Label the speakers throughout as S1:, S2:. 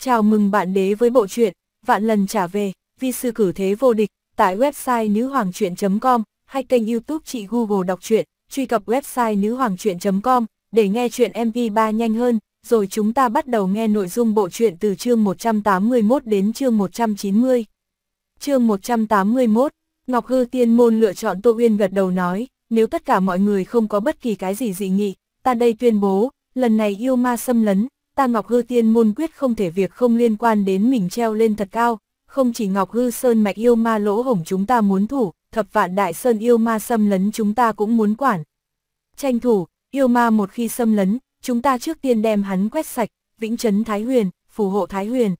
S1: Chào mừng bạn đế với bộ truyện Vạn lần trả về, vi sư cử thế vô địch, tại website nữ hay kênh YouTube chị Google đọc truyện, truy cập website nữ để nghe truyện mv 3 nhanh hơn, rồi chúng ta bắt đầu nghe nội dung bộ truyện từ chương 181 đến chương 190. Chương 181, Ngọc Hư Tiên môn lựa chọn Tô Uyên gật đầu nói, nếu tất cả mọi người không có bất kỳ cái gì dị nghị, ta đây tuyên bố, lần này yêu ma xâm lấn, ta Ngọc Hư Tiên Môn quyết không thể việc không liên quan đến mình treo lên thật cao, không chỉ Ngọc Hư Sơn mạch yêu ma lỗ hổng chúng ta muốn thủ, thập vạn đại sơn yêu ma xâm lấn chúng ta cũng muốn quản. Tranh thủ, yêu ma một khi xâm lấn, chúng ta trước tiên đem hắn quét sạch, vĩnh trấn Thái Huyền, phù hộ Thái Huyền.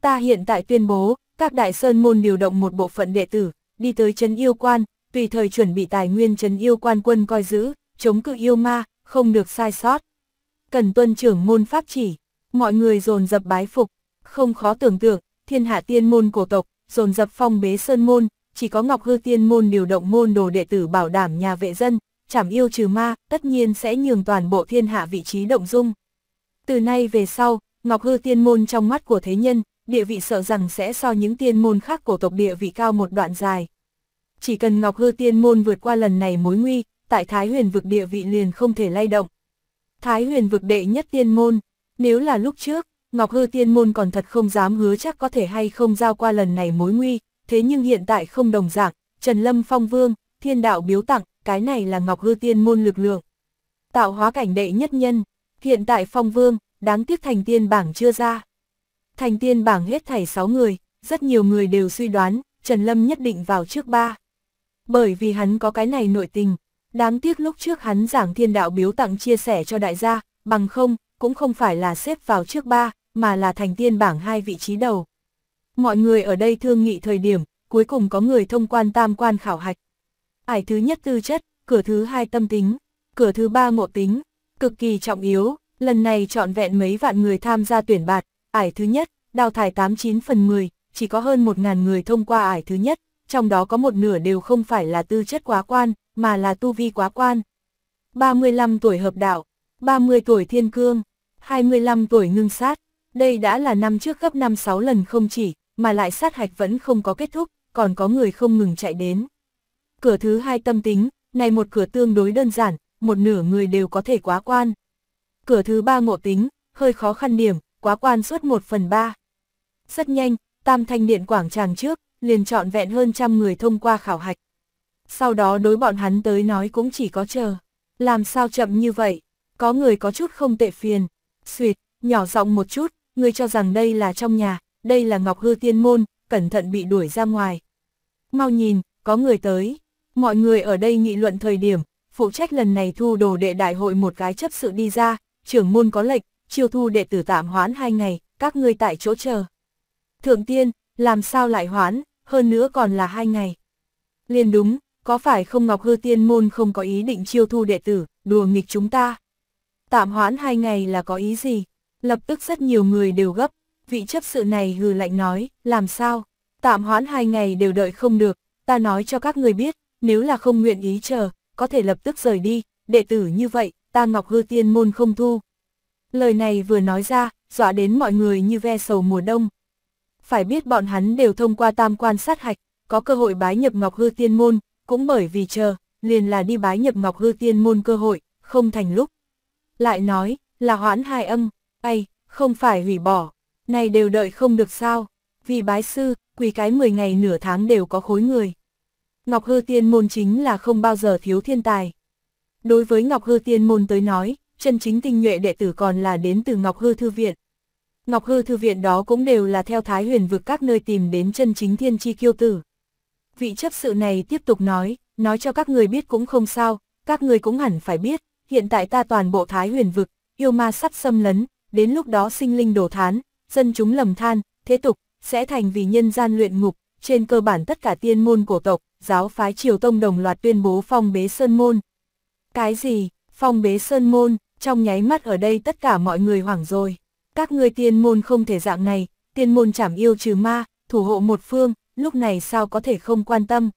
S1: Ta hiện tại tuyên bố, các đại sơn môn điều động một bộ phận đệ tử, đi tới trấn yêu quan, tùy thời chuẩn bị tài nguyên trấn yêu quan quân coi giữ, chống cự yêu ma, không được sai sót cần tuân trưởng môn pháp chỉ, mọi người dồn dập bái phục, không khó tưởng tượng, thiên hạ tiên môn cổ tộc, dồn dập phong bế sơn môn, chỉ có Ngọc Hư tiên môn điều động môn đồ đệ tử bảo đảm nhà vệ dân, chảm yêu trừ ma, tất nhiên sẽ nhường toàn bộ thiên hạ vị trí động dung. Từ nay về sau, Ngọc Hư tiên môn trong mắt của thế nhân, địa vị sợ rằng sẽ so những tiên môn khác cổ tộc địa vị cao một đoạn dài. Chỉ cần Ngọc Hư tiên môn vượt qua lần này mối nguy, tại Thái huyền vực địa vị liền không thể lay động, Thái huyền vực đệ nhất tiên môn, nếu là lúc trước, Ngọc Hư tiên môn còn thật không dám hứa chắc có thể hay không giao qua lần này mối nguy, thế nhưng hiện tại không đồng dạng, Trần Lâm Phong Vương, thiên đạo biếu tặng, cái này là Ngọc Hư tiên môn lực lượng. Tạo hóa cảnh đệ nhất nhân, hiện tại Phong Vương, đáng tiếc thành tiên bảng chưa ra. Thành tiên bảng hết thảy 6 người, rất nhiều người đều suy đoán, Trần Lâm nhất định vào trước ba. Bởi vì hắn có cái này nội tình, Đáng tiếc lúc trước hắn giảng thiên đạo biếu tặng chia sẻ cho đại gia, bằng không, cũng không phải là xếp vào trước ba, mà là thành tiên bảng hai vị trí đầu. Mọi người ở đây thương nghị thời điểm, cuối cùng có người thông quan tam quan khảo hạch. Ải thứ nhất tư chất, cửa thứ hai tâm tính, cửa thứ ba ngộ tính, cực kỳ trọng yếu, lần này chọn vẹn mấy vạn người tham gia tuyển bạt, ải thứ nhất, đào thải 89 phần 10, chỉ có hơn 1.000 người thông qua ải thứ nhất, trong đó có một nửa đều không phải là tư chất quá quan, mà là tu vi quá quan. 35 tuổi hợp đạo, 30 tuổi thiên cương, 25 tuổi ngưng sát, đây đã là năm trước gấp 5-6 lần không chỉ, mà lại sát hạch vẫn không có kết thúc, còn có người không ngừng chạy đến. Cửa thứ hai tâm tính, này một cửa tương đối đơn giản, một nửa người đều có thể quá quan. Cửa thứ ba ngộ tính, hơi khó khăn điểm, quá quan suốt 1 phần 3. Rất nhanh, tam thanh điện quảng tràng trước, liền chọn vẹn hơn trăm người thông qua khảo hạch sau đó đối bọn hắn tới nói cũng chỉ có chờ. Làm sao chậm như vậy? Có người có chút không tệ phiền. Xuyệt, nhỏ giọng một chút, ngươi cho rằng đây là trong nhà, đây là Ngọc Hư Tiên Môn, cẩn thận bị đuổi ra ngoài. Mau nhìn, có người tới. Mọi người ở đây nghị luận thời điểm, phụ trách lần này thu đồ đệ đại hội một cái chấp sự đi ra, trưởng môn có lệch chiêu thu đệ tử tạm hoãn hai ngày, các ngươi tại chỗ chờ. Thượng tiên, làm sao lại hoãn, hơn nữa còn là hai ngày. Liền đúng, có phải không Ngọc Hư Tiên Môn không có ý định chiêu thu đệ tử, đùa nghịch chúng ta? Tạm hoãn hai ngày là có ý gì? Lập tức rất nhiều người đều gấp, vị chấp sự này hừ lạnh nói, làm sao? Tạm hoãn hai ngày đều đợi không được, ta nói cho các người biết, nếu là không nguyện ý chờ, có thể lập tức rời đi, đệ tử như vậy, ta Ngọc Hư Tiên Môn không thu. Lời này vừa nói ra, dọa đến mọi người như ve sầu mùa đông. Phải biết bọn hắn đều thông qua tam quan sát hạch, có cơ hội bái nhập Ngọc Hư Tiên Môn, cũng bởi vì chờ, liền là đi bái nhập ngọc hư tiên môn cơ hội, không thành lúc. Lại nói, là hoãn hai âm, ay, không phải hủy bỏ, này đều đợi không được sao, vì bái sư, quỳ cái 10 ngày nửa tháng đều có khối người. Ngọc hư tiên môn chính là không bao giờ thiếu thiên tài. Đối với Ngọc hư tiên môn tới nói, chân chính tinh nhuệ đệ tử còn là đến từ Ngọc hư thư viện. Ngọc hư thư viện đó cũng đều là theo thái huyền vực các nơi tìm đến chân chính thiên chi kiêu tử vị chấp sự này tiếp tục nói, nói cho các người biết cũng không sao, các người cũng hẳn phải biết, hiện tại ta toàn bộ thái huyền vực, yêu ma sắp xâm lấn, đến lúc đó sinh linh đổ thán, dân chúng lầm than, thế tục, sẽ thành vì nhân gian luyện ngục, trên cơ bản tất cả tiên môn cổ tộc, giáo phái triều tông đồng loạt tuyên bố phong bế sơn môn. Cái gì, phong bế sơn môn, trong nháy mắt ở đây tất cả mọi người hoảng rồi. Các ngươi tiên môn không thể dạng này, tiên môn chảm yêu trừ ma, thủ hộ một phương, lúc này sao có thể không quan tâm.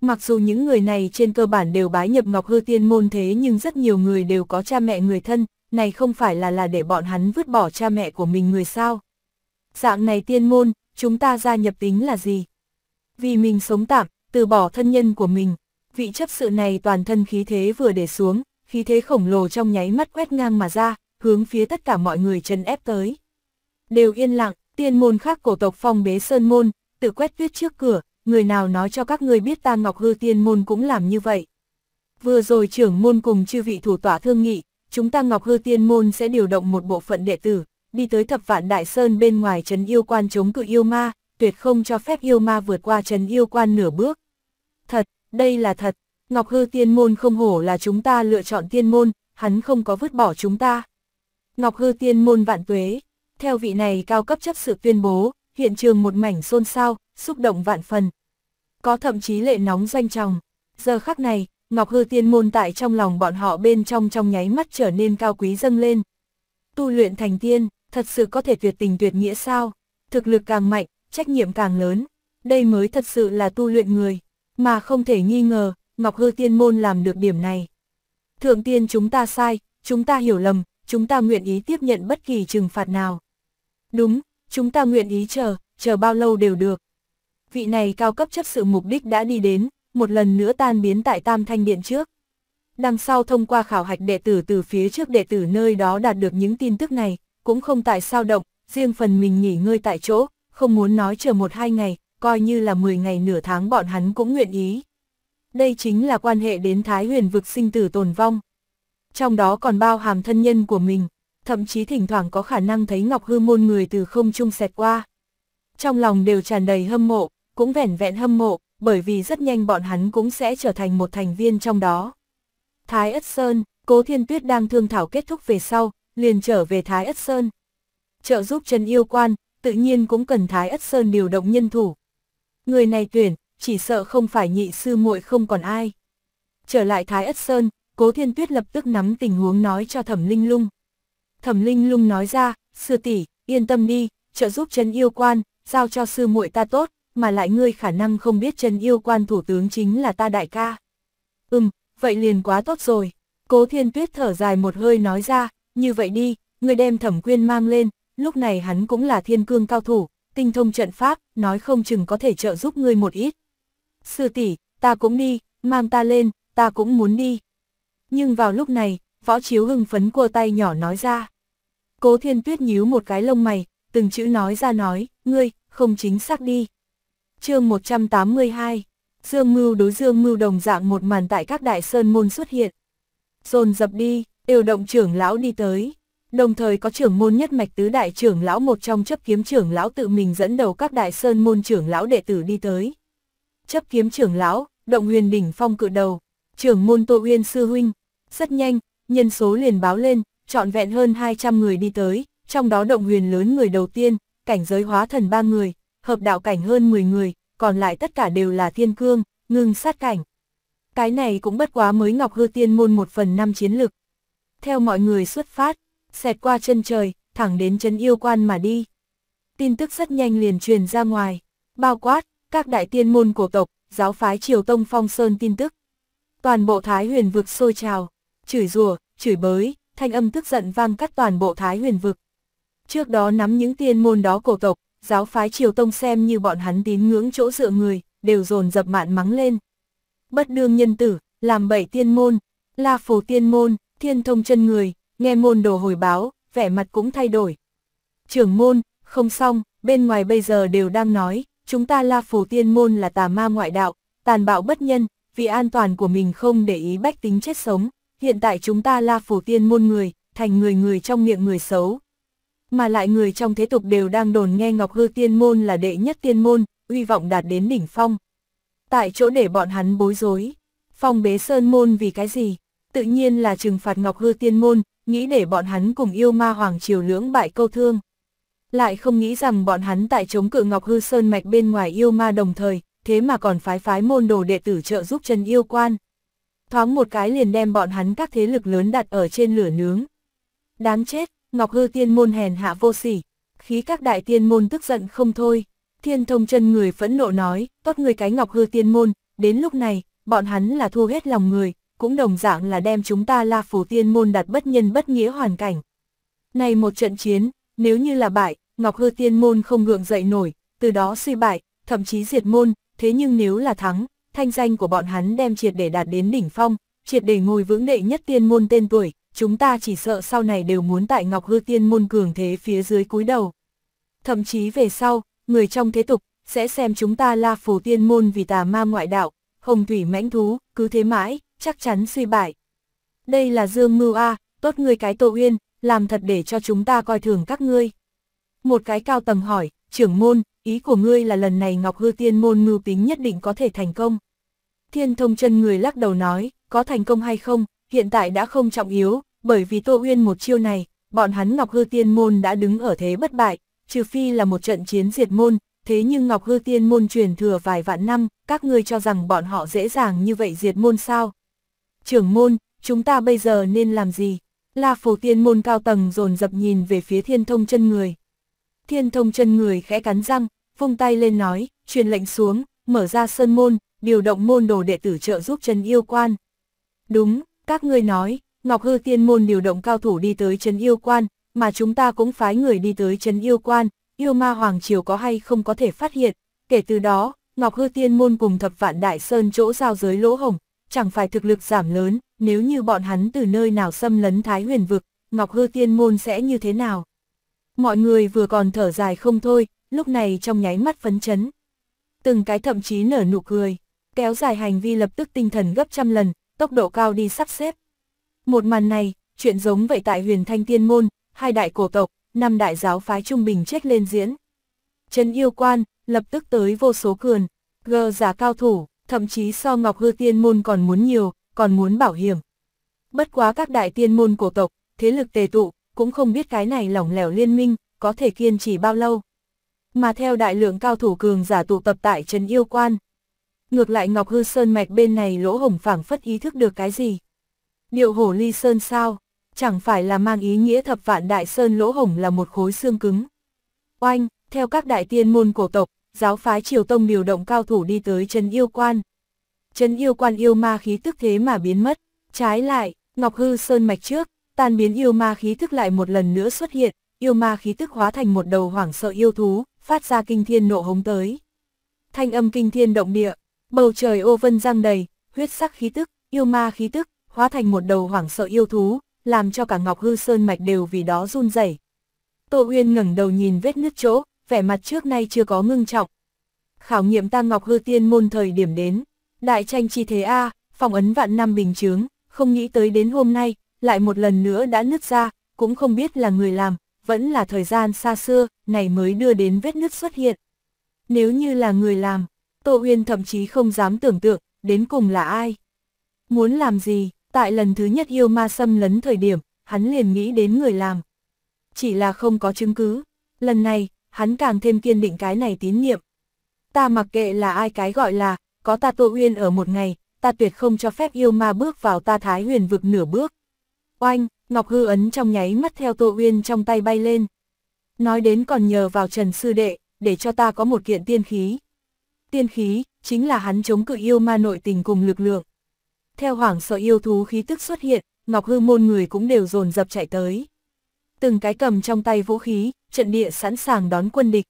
S1: Mặc dù những người này trên cơ bản đều bái nhập Ngọc Hư Tiên môn thế nhưng rất nhiều người đều có cha mẹ người thân, này không phải là là để bọn hắn vứt bỏ cha mẹ của mình người sao. Dạng này tiên môn, chúng ta gia nhập tính là gì? Vì mình sống tạm, từ bỏ thân nhân của mình, vị chấp sự này toàn thân khí thế vừa để xuống, khí thế khổng lồ trong nháy mắt quét ngang mà ra, hướng phía tất cả mọi người chân ép tới. Đều yên lặng, tiên môn khác cổ tộc phong bế sơn môn, tự quét tuyết trước cửa, người nào nói cho các ngươi biết ta Ngọc Hư Tiên Môn cũng làm như vậy. Vừa rồi trưởng môn cùng chư vị thủ tỏa thương nghị, chúng ta Ngọc Hư Tiên Môn sẽ điều động một bộ phận đệ tử, đi tới thập vạn đại sơn bên ngoài trấn yêu quan chống cự yêu ma, tuyệt không cho phép yêu ma vượt qua trấn yêu quan nửa bước. Thật, đây là thật, Ngọc Hư Tiên Môn không hổ là chúng ta lựa chọn tiên môn, hắn không có vứt bỏ chúng ta. Ngọc Hư Tiên Môn vạn tuế, theo vị này cao cấp chấp sự tuyên bố, hiện trường một mảnh xôn xao, xúc động vạn phần. Có thậm chí lệ nóng danh tròng. Giờ khắc này, Ngọc Hư Tiên Môn tại trong lòng bọn họ bên trong trong nháy mắt trở nên cao quý dâng lên. Tu luyện thành tiên, thật sự có thể tuyệt tình tuyệt nghĩa sao? Thực lực càng mạnh, trách nhiệm càng lớn. Đây mới thật sự là tu luyện người, mà không thể nghi ngờ, Ngọc Hư Tiên Môn làm được điểm này. Thượng tiên chúng ta sai, chúng ta hiểu lầm, chúng ta nguyện ý tiếp nhận bất kỳ trừng phạt nào. Đúng, chúng ta nguyện ý chờ, chờ bao lâu đều được. Vị này cao cấp chấp sự mục đích đã đi đến, một lần nữa tan biến tại Tam Thanh Điện trước. Đằng sau thông qua khảo hạch đệ tử từ phía trước đệ tử nơi đó đạt được những tin tức này, cũng không tại sao động, riêng phần mình nghỉ ngơi tại chỗ, không muốn nói chờ một hai ngày, coi như là 10 ngày nửa tháng bọn hắn cũng nguyện ý. Đây chính là quan hệ đến Thái huyền vực sinh tử tồn vong. Trong đó còn bao hàm thân nhân của mình, thậm chí thỉnh thoảng có khả năng thấy ngọc hư môn người từ không trung xẹt qua. Trong lòng đều tràn đầy hâm mộ, cũng vẻn vẹn hâm mộ, bởi vì rất nhanh bọn hắn cũng sẽ trở thành một thành viên trong đó. Thái Ất Sơn, Cố Thiên Tuyết đang thương thảo kết thúc về sau, liền trở về Thái Ất Sơn. Trợ giúp Trần Yêu Quan, tự nhiên cũng cần Thái Ất Sơn điều động nhân thủ. Người này tuyển, chỉ sợ không phải nhị sư muội không còn ai. Trở lại Thái Ất Sơn, Cố Thiên Tuyết lập tức nắm tình huống nói cho Thẩm Linh Lung. Thẩm Linh Lung nói ra, sư tỷ, yên tâm đi, trợ giúp chân yêu quan, giao cho sư muội ta tốt, mà lại ngươi khả năng không biết chân yêu quan thủ tướng chính là ta đại ca. Ừm, vậy liền quá tốt rồi. Cố Thiên Tuyết thở dài một hơi nói ra, như vậy đi, ngươi đem Thẩm Quyên mang lên, lúc này hắn cũng là thiên cương cao thủ, tinh thông trận pháp, nói không chừng có thể trợ giúp ngươi một ít. Sư tỷ, ta cũng đi, mang ta lên, ta cũng muốn đi. Nhưng vào lúc này, Võ Chiếu hưng phấn cua tay nhỏ nói ra. Cố thiên tuyết nhíu một cái lông mày, từng chữ nói ra nói, ngươi, không chính xác đi. chương 182, Dương Mưu đối Dương Mưu đồng dạng một màn tại các đại sơn môn xuất hiện. Dồn dập đi, điều động trưởng lão đi tới. Đồng thời có trưởng môn nhất mạch tứ đại trưởng lão một trong chấp kiếm trưởng lão tự mình dẫn đầu các đại sơn môn trưởng lão đệ tử đi tới. Chấp kiếm trưởng lão, động huyền đỉnh phong cự đầu, trưởng môn Tô Uyên Sư Huynh. Rất nhanh, nhân số liền báo lên, trọn vẹn hơn 200 người đi tới, trong đó động huyền lớn người đầu tiên, cảnh giới hóa thần 3 người, hợp đạo cảnh hơn 10 người, còn lại tất cả đều là thiên cương, ngưng sát cảnh. Cái này cũng bất quá mới ngọc hư tiên môn một phần năm chiến lực. Theo mọi người xuất phát, xẹt qua chân trời, thẳng đến chân yêu quan mà đi. Tin tức rất nhanh liền truyền ra ngoài, bao quát, các đại tiên môn cổ tộc, giáo phái triều tông phong sơn tin tức. Toàn bộ thái huyền vực sôi trào, chửi rủa chửi bới, thanh âm tức giận vang cắt toàn bộ Thái huyền vực. Trước đó nắm những tiên môn đó cổ tộc, giáo phái triều tông xem như bọn hắn tín ngưỡng chỗ dựa người, đều dồn dập mạn mắng lên. Bất đương nhân tử, làm bậy tiên môn, la phù tiên môn, thiên thông chân người, nghe môn đồ hồi báo, vẻ mặt cũng thay đổi. Trưởng môn, không xong, bên ngoài bây giờ đều đang nói, chúng ta la phù tiên môn là tà ma ngoại đạo, tàn bạo bất nhân, vì an toàn của mình không để ý bách tính chết sống, hiện tại chúng ta là phủ tiên môn người, thành người người trong miệng người xấu. Mà lại người trong thế tục đều đang đồn nghe Ngọc Hư tiên môn là đệ nhất tiên môn, uy vọng đạt đến đỉnh phong. Tại chỗ để bọn hắn bối rối, phong bế sơn môn vì cái gì? Tự nhiên là trừng phạt Ngọc Hư tiên môn, nghĩ để bọn hắn cùng yêu ma hoàng triều lưỡng bại câu thương. Lại không nghĩ rằng bọn hắn tại chống cự Ngọc Hư Sơn Mạch bên ngoài yêu ma đồng thời, thế mà còn phái phái môn đồ đệ tử trợ giúp chân yêu quan thoáng một cái liền đem bọn hắn các thế lực lớn đặt ở trên lửa nướng. Đáng chết, Ngọc Hư tiên môn hèn hạ vô sỉ, khí các đại tiên môn tức giận không thôi. Thiên thông chân người phẫn nộ nói, tốt người cái Ngọc Hư tiên môn, đến lúc này, bọn hắn là thua hết lòng người, cũng đồng dạng là đem chúng ta la phủ tiên môn đặt bất nhân bất nghĩa hoàn cảnh. Này một trận chiến, nếu như là bại, Ngọc Hư tiên môn không ngượng dậy nổi, từ đó suy bại, thậm chí diệt môn, thế nhưng nếu là thắng, thanh danh của bọn hắn đem triệt để đạt đến đỉnh phong, triệt để ngồi vững đệ nhất tiên môn tên tuổi, chúng ta chỉ sợ sau này đều muốn tại Ngọc Hư tiên môn cường thế phía dưới cúi đầu. Thậm chí về sau, người trong thế tục sẽ xem chúng ta là Phù tiên môn vì tà ma ngoại đạo, hồng thủy mãnh thú, cứ thế mãi, chắc chắn suy bại. Đây là Dương Mưu a, tốt người cái Tô Uyên, làm thật để cho chúng ta coi thường các ngươi. Một cái cao tầng hỏi, trưởng môn, ý của ngươi là lần này Ngọc Hư Tiên môn mưu tính nhất định có thể thành công. Thiên thông chân người lắc đầu nói, có thành công hay không, hiện tại đã không trọng yếu, bởi vì Tô Uyên một chiêu này, bọn hắn Ngọc Hư Tiên môn đã đứng ở thế bất bại, trừ phi là một trận chiến diệt môn, thế nhưng Ngọc Hư Tiên môn truyền thừa vài vạn năm, các ngươi cho rằng bọn họ dễ dàng như vậy diệt môn sao? Trưởng môn, chúng ta bây giờ nên làm gì? La Phổ Tiên môn cao tầng dồn dập nhìn về phía Thiên Thông chân người. Thiên thông chân người khẽ cắn răng, vung tay lên nói, truyền lệnh xuống, mở ra sơn môn, điều động môn đồ đệ tử trợ giúp Trần Yêu Quan. Đúng, các ngươi nói, Ngọc Hư Tiên môn điều động cao thủ đi tới Trần Yêu Quan, mà chúng ta cũng phái người đi tới Trần Yêu Quan, yêu ma Hoàng Triều có hay không có thể phát hiện, kể từ đó, Ngọc Hư Tiên môn cùng thập vạn đại sơn chỗ giao giới lỗ hồng, chẳng phải thực lực giảm lớn, nếu như bọn hắn từ nơi nào xâm lấn Thái huyền vực, Ngọc Hư Tiên môn sẽ như thế nào? Mọi người vừa còn thở dài không thôi, lúc này trong nháy mắt phấn chấn. Từng cái thậm chí nở nụ cười, kéo dài hành vi lập tức tinh thần gấp trăm lần, tốc độ cao đi sắp xếp. Một màn này, chuyện giống vậy tại huyền thanh tiên môn, hai đại cổ tộc, năm đại giáo phái trung bình chết lên diễn. chân yêu quan, lập tức tới vô số cường, gờ giả cao thủ, thậm chí so ngọc hư tiên môn còn muốn nhiều, còn muốn bảo hiểm. Bất quá các đại tiên môn cổ tộc, thế lực tề tụ, cũng không biết cái này lỏng lẻo liên minh, có thể kiên trì bao lâu. Mà theo đại lượng cao thủ cường giả tụ tập tại Trần Yêu Quan. Ngược lại Ngọc Hư Sơn Mạch bên này lỗ hồng phảng phất ý thức được cái gì. Điệu hổ ly sơn sao, chẳng phải là mang ý nghĩa thập vạn đại sơn lỗ hồng là một khối xương cứng. Oanh, theo các đại tiên môn cổ tộc, giáo phái triều tông điều động cao thủ đi tới Trần Yêu Quan. Trần Yêu Quan yêu ma khí tức thế mà biến mất, trái lại, Ngọc Hư Sơn Mạch trước, tan biến yêu ma khí thức lại một lần nữa xuất hiện, yêu ma khí tức hóa thành một đầu hoảng sợ yêu thú, phát ra kinh thiên nộ hống tới. Thanh âm kinh thiên động địa, bầu trời ô vân giăng đầy, huyết sắc khí tức, yêu ma khí tức, hóa thành một đầu hoảng sợ yêu thú, làm cho cả Ngọc Hư Sơn mạch đều vì đó run rẩy. Tô Uyên ngẩng đầu nhìn vết nứt chỗ, vẻ mặt trước nay chưa có ngưng trọng. Khảo nghiệm ta Ngọc Hư Tiên môn thời điểm đến, đại tranh chi thế a, phòng ấn vạn năm bình chướng, không nghĩ tới đến hôm nay, lại một lần nữa đã nứt ra, cũng không biết là người làm, vẫn là thời gian xa xưa, này mới đưa đến vết nứt xuất hiện. Nếu như là người làm, Tô Uyên thậm chí không dám tưởng tượng, đến cùng là ai. Muốn làm gì, tại lần thứ nhất yêu ma xâm lấn thời điểm, hắn liền nghĩ đến người làm. Chỉ là không có chứng cứ, lần này, hắn càng thêm kiên định cái này tín nhiệm. Ta mặc kệ là ai cái gọi là, có ta Tô Uyên ở một ngày, ta tuyệt không cho phép yêu ma bước vào ta Thái huyền vực nửa bước. Oanh, Ngọc Hư Ấn trong nháy mắt theo Tô Uyên trong tay bay lên. Nói đến còn nhờ vào Trần Sư Đệ, để cho ta có một kiện tiên khí. Tiên khí, chính là hắn chống cự yêu ma nội tình cùng lực lượng. Theo hoảng sợ yêu thú khí tức xuất hiện, Ngọc Hư môn người cũng đều dồn dập chạy tới. Từng cái cầm trong tay vũ khí, trận địa sẵn sàng đón quân địch.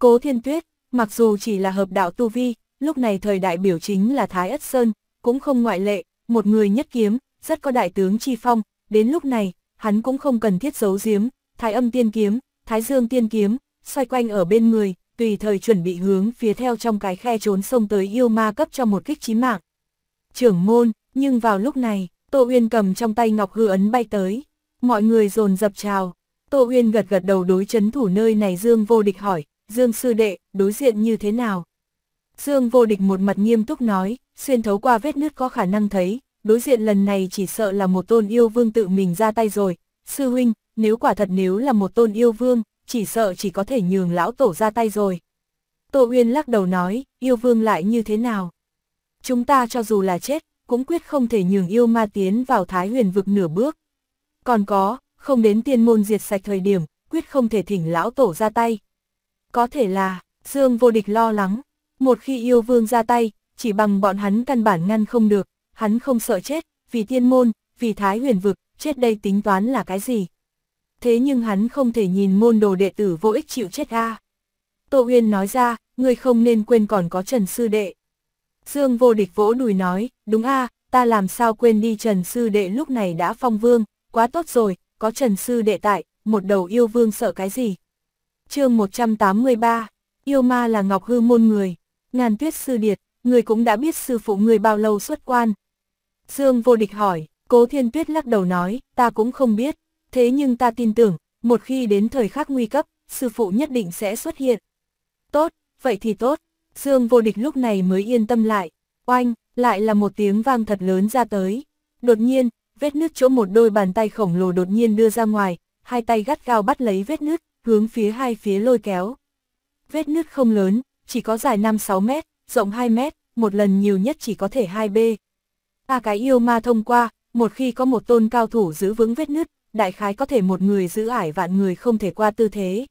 S1: Cố Thiên Tuyết, mặc dù chỉ là hợp đạo tu vi, lúc này thời đại biểu chính là Thái Ất Sơn, cũng không ngoại lệ, một người nhất kiếm, rất có đại tướng chi phong, Đến lúc này, hắn cũng không cần thiết giấu giếm, thái âm tiên kiếm, thái dương tiên kiếm, xoay quanh ở bên người, tùy thời chuẩn bị hướng phía theo trong cái khe trốn sông tới yêu ma cấp cho một kích chí mạng. Trưởng môn, nhưng vào lúc này, Tô Uyên cầm trong tay ngọc hư ấn bay tới. Mọi người dồn dập chào. Tô Uyên gật gật đầu đối chấn thủ nơi này Dương vô địch hỏi, Dương sư đệ, đối diện như thế nào? Dương vô địch một mặt nghiêm túc nói, xuyên thấu qua vết nứt có khả năng thấy, đối diện lần này chỉ sợ là một tôn yêu vương tự mình ra tay rồi. Sư huynh, nếu quả thật nếu là một tôn yêu vương, chỉ sợ chỉ có thể nhường lão tổ ra tay rồi. Tô Uyên lắc đầu nói, yêu vương lại như thế nào? Chúng ta cho dù là chết, cũng quyết không thể nhường yêu ma tiến vào thái huyền vực nửa bước. Còn có, không đến tiên môn diệt sạch thời điểm, quyết không thể thỉnh lão tổ ra tay. Có thể là, Dương vô địch lo lắng, một khi yêu vương ra tay, chỉ bằng bọn hắn căn bản ngăn không được, hắn không sợ chết, vì tiên môn, vì thái huyền vực, chết đây tính toán là cái gì. Thế nhưng hắn không thể nhìn môn đồ đệ tử vô ích chịu chết a. Tô Uyên nói ra, ngươi không nên quên còn có Trần Sư Đệ. Dương vô địch vỗ đùi nói, đúng a, ta làm sao quên đi Trần Sư Đệ lúc này đã phong vương, quá tốt rồi, có Trần Sư Đệ tại, một đầu yêu vương sợ cái gì. chương 183, yêu ma là ngọc hư môn người, ngàn tuyết sư điệt, người cũng đã biết sư phụ người bao lâu xuất quan, Dương vô địch hỏi, cố thiên tuyết lắc đầu nói, ta cũng không biết, thế nhưng ta tin tưởng, một khi đến thời khắc nguy cấp, sư phụ nhất định sẽ xuất hiện. Tốt, vậy thì tốt, Dương vô địch lúc này mới yên tâm lại, oanh, lại là một tiếng vang thật lớn ra tới. Đột nhiên, vết nứt chỗ một đôi bàn tay khổng lồ đột nhiên đưa ra ngoài, hai tay gắt gao bắt lấy vết nứt, hướng phía hai phía lôi kéo. Vết nứt không lớn, chỉ có dài 5-6 mét, rộng 2 mét, một lần nhiều nhất chỉ có thể 2B, ba cái yêu ma thông qua, một khi có một tôn cao thủ giữ vững vết nứt, đại khái có thể một người giữ ải vạn người không thể qua tư thế.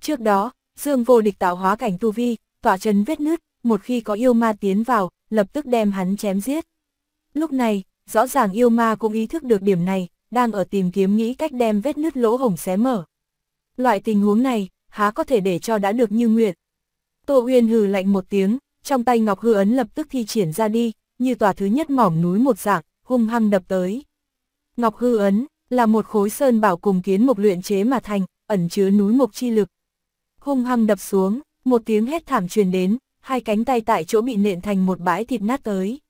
S1: Trước đó, Dương vô địch tạo hóa cảnh tu vi, tỏa chân vết nứt, một khi có yêu ma tiến vào, lập tức đem hắn chém giết. Lúc này, rõ ràng yêu ma cũng ý thức được điểm này, đang ở tìm kiếm nghĩ cách đem vết nứt lỗ hổng xé mở. Loại tình huống này, há có thể để cho đã được như nguyện. Tô Uyên hừ lạnh một tiếng, trong tay Ngọc Hư Ấn lập tức thi triển ra đi, như tòa thứ nhất mỏm núi một dạng, hung hăng đập tới. Ngọc hư ấn là một khối sơn bảo cùng kiến mục luyện chế mà thành, ẩn chứa núi mục chi lực. Hung hăng đập xuống, một tiếng hét thảm truyền đến, hai cánh tay tại chỗ bị nện thành một bãi thịt nát tới.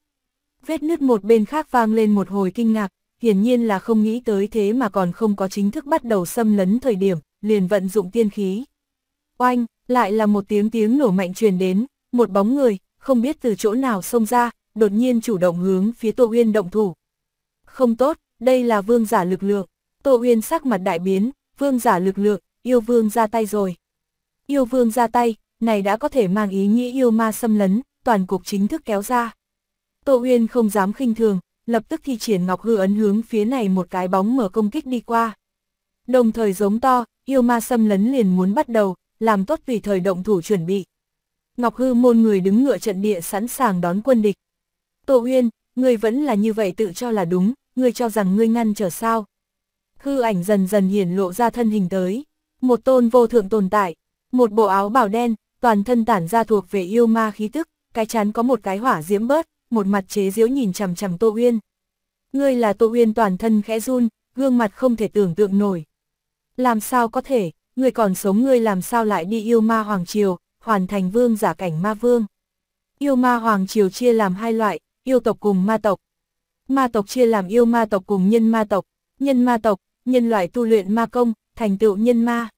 S1: Vết nứt một bên khác vang lên một hồi kinh ngạc, hiển nhiên là không nghĩ tới thế mà còn không có chính thức bắt đầu xâm lấn thời điểm, liền vận dụng tiên khí. Oanh, lại là một tiếng tiếng nổ mạnh truyền đến, một bóng người, không biết từ chỗ nào xông ra, đột nhiên chủ động hướng phía Tô Uyên động thủ. Không tốt, đây là vương giả lực lượng. Tô Uyên sắc mặt đại biến, vương giả lực lượng, yêu vương ra tay rồi. Yêu vương ra tay, này đã có thể mang ý nghĩa yêu ma xâm lấn, toàn cục chính thức kéo ra. Tô Uyên không dám khinh thường, lập tức thi triển ngọc hư ấn hướng phía này một cái bóng mở công kích đi qua. Đồng thời giống to, yêu ma xâm lấn liền muốn bắt đầu, làm tốt vì thời động thủ chuẩn bị. Ngọc hư môn người đứng ngựa trận địa sẵn sàng đón quân địch. Tô Uyên, người vẫn là như vậy tự cho là đúng, Người cho rằng ngươi ngăn trở sao. Hư ảnh dần dần hiển lộ ra thân hình tới, một tôn vô thượng tồn tại, một bộ áo bào đen, toàn thân tản ra thuộc về yêu ma khí tức, cái chán có một cái hỏa diễm bớt, một mặt chế diễu nhìn chằm chằm Tô Uyên. Ngươi là Tô Uyên toàn thân khẽ run, gương mặt không thể tưởng tượng nổi. Làm sao có thể, ngươi còn sống ngươi làm sao lại đi yêu ma hoàng triều, hoàn thành vương giả cảnh ma vương. Yêu ma hoàng triều chia làm hai loại, yêu tộc cùng ma tộc. Ma tộc chia làm yêu ma tộc cùng nhân ma tộc, nhân ma tộc, nhân loại tu luyện ma công, thành tựu nhân ma.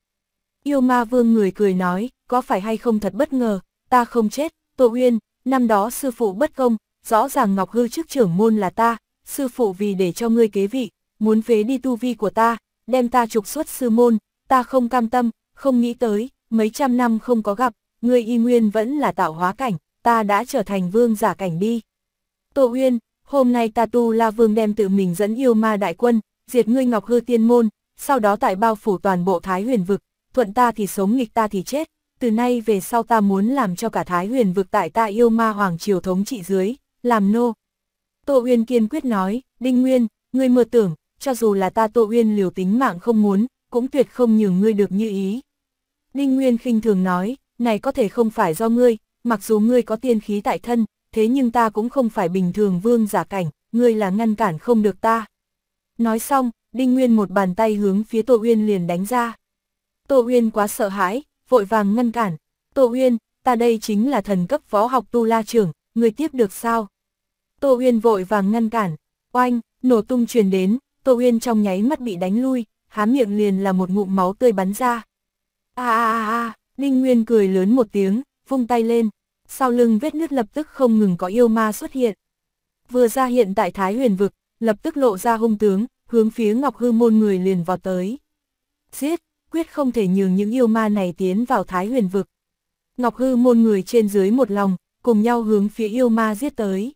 S1: Yêu ma vương người cười nói, có phải hay không thật bất ngờ, ta không chết, Tô Uyên, năm đó sư phụ bất công, rõ ràng Ngọc Hư trước trưởng môn là ta, sư phụ vì để cho ngươi kế vị, muốn phế đi tu vi của ta, đem ta trục xuất sư môn, ta không cam tâm, không nghĩ tới, mấy trăm năm không có gặp, ngươi y nguyên vẫn là tạo hóa cảnh, ta đã trở thành vương giả cảnh đi. Tô Uyên, hôm nay ta tu La Vương đem tự mình dẫn yêu ma đại quân, diệt ngươi Ngọc Hư Tiên Môn, sau đó tại bao phủ toàn bộ Thái huyền vực, thuận ta thì sống nghịch ta thì chết, từ nay về sau ta muốn làm cho cả Thái huyền vực tại ta yêu ma hoàng triều thống trị dưới, làm nô. Tô Uyên kiên quyết nói, Đinh Nguyên, ngươi mơ tưởng, cho dù là ta Tô Uyên liều tính mạng không muốn, cũng tuyệt không nhường ngươi được như ý. Đinh Nguyên khinh thường nói, này có thể không phải do ngươi, mặc dù ngươi có tiên khí tại thân, thế nhưng ta cũng không phải bình thường vương giả cảnh, ngươi là ngăn cản không được ta. Nói xong, Đinh Nguyên một bàn tay hướng phía Tô Uyên liền đánh ra. Tô Uyên quá sợ hãi, vội vàng ngăn cản. Tô Uyên, ta đây chính là thần cấp võ học tu la trưởng, người tiếp được sao? Tô Uyên vội vàng ngăn cản. Oanh, nổ tung truyền đến, Tô Uyên trong nháy mắt bị đánh lui, há miệng liền là một ngụm máu tươi bắn ra. A a a a, Đinh Nguyên cười lớn một tiếng, vung tay lên sau lưng vết nước lập tức không ngừng có yêu ma xuất hiện. Vừa ra hiện tại Thái huyền vực, lập tức lộ ra hung tướng, hướng phía Ngọc Hư môn người liền vào tới. Giết, quyết không thể nhường những yêu ma này tiến vào Thái huyền vực. Ngọc Hư môn người trên dưới một lòng, cùng nhau hướng phía yêu ma giết tới.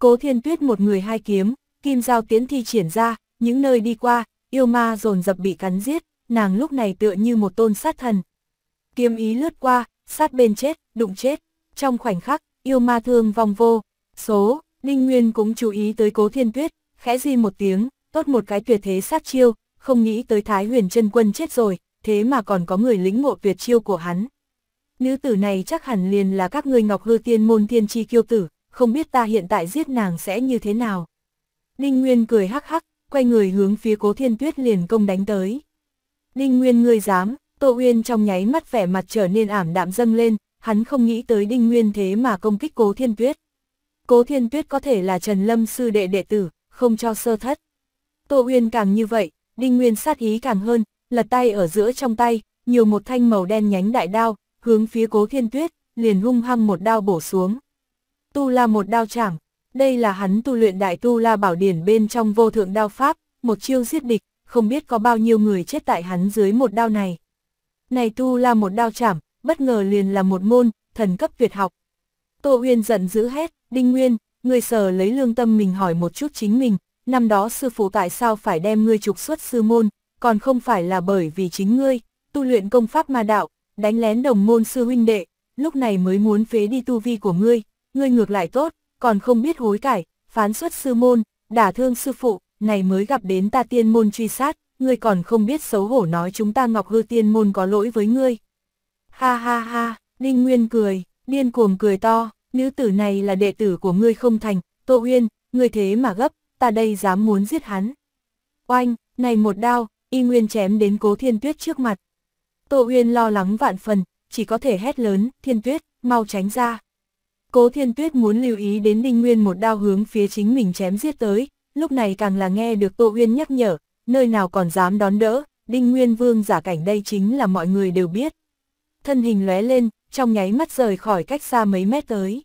S1: Cố Thiên Tuyết một người hai kiếm, kim giao tiến thi triển ra, những nơi đi qua, yêu ma dồn dập bị cắn giết, nàng lúc này tựa như một tôn sát thần. Kiếm ý lướt qua, sát bên chết, đụng chết. Trong khoảnh khắc, yêu ma thương vong vô, số, Ninh Nguyên cũng chú ý tới cố thiên tuyết, khẽ di một tiếng, tốt một cái tuyệt thế sát chiêu, không nghĩ tới Thái huyền chân quân chết rồi, thế mà còn có người lĩnh ngộ tuyệt chiêu của hắn. Nữ tử này chắc hẳn liền là các ngươi ngọc hư tiên môn tiên tri kiêu tử, không biết ta hiện tại giết nàng sẽ như thế nào. Ninh Nguyên cười hắc hắc, quay người hướng phía cố thiên tuyết liền công đánh tới. Ninh Nguyên ngươi dám, Tô Uyên trong nháy mắt vẻ mặt trở nên ảm đạm dâng lên, hắn không nghĩ tới Đinh Nguyên thế mà công kích Cố Thiên Tuyết. Cố Thiên Tuyết có thể là Trần Lâm sư đệ đệ tử, không cho sơ thất. Tô Uyên càng như vậy, Đinh Nguyên sát ý càng hơn, lật tay ở giữa trong tay, nhiều một thanh màu đen nhánh đại đao, hướng phía Cố Thiên Tuyết, liền hung hăng một đao bổ xuống. Tu La một đao chảm, đây là hắn tu luyện đại tu La bảo điển bên trong vô thượng đao pháp, một chiêu giết địch, không biết có bao nhiêu người chết tại hắn dưới một đao này. Này tu La một đao chảm, bất ngờ liền là một môn, thần cấp tuyệt học. Tô Uyên giận dữ hét, Đinh Nguyên, ngươi sở lấy lương tâm mình hỏi một chút chính mình, năm đó sư phụ tại sao phải đem ngươi trục xuất sư môn, còn không phải là bởi vì chính ngươi, tu luyện công pháp ma đạo, đánh lén đồng môn sư huynh đệ, lúc này mới muốn phế đi tu vi của ngươi, ngươi ngược lại tốt, còn không biết hối cải, phán xuất sư môn, đả thương sư phụ, này mới gặp đến ta tiên môn truy sát, ngươi còn không biết xấu hổ nói chúng ta Ngọc Hư tiên môn có lỗi với ngươi. Ha ha ha, Ninh Nguyên cười, điên cuồng cười to, nữ tử này là đệ tử của ngươi không thành, Tô Uyên, ngươi thế mà gấp, ta đây dám muốn giết hắn. Oanh, này một đao, y nguyên chém đến cố thiên tuyết trước mặt. Tô Uyên lo lắng vạn phần, chỉ có thể hét lớn, thiên tuyết, mau tránh ra. Cố thiên tuyết muốn lưu ý đến Ninh Nguyên một đao hướng phía chính mình chém giết tới, lúc này càng là nghe được Tô Uyên nhắc nhở, nơi nào còn dám đón đỡ, Đinh Nguyên Vương giả cảnh đây chính là mọi người đều biết thân hình lóe lên, trong nháy mắt rời khỏi cách xa mấy mét tới.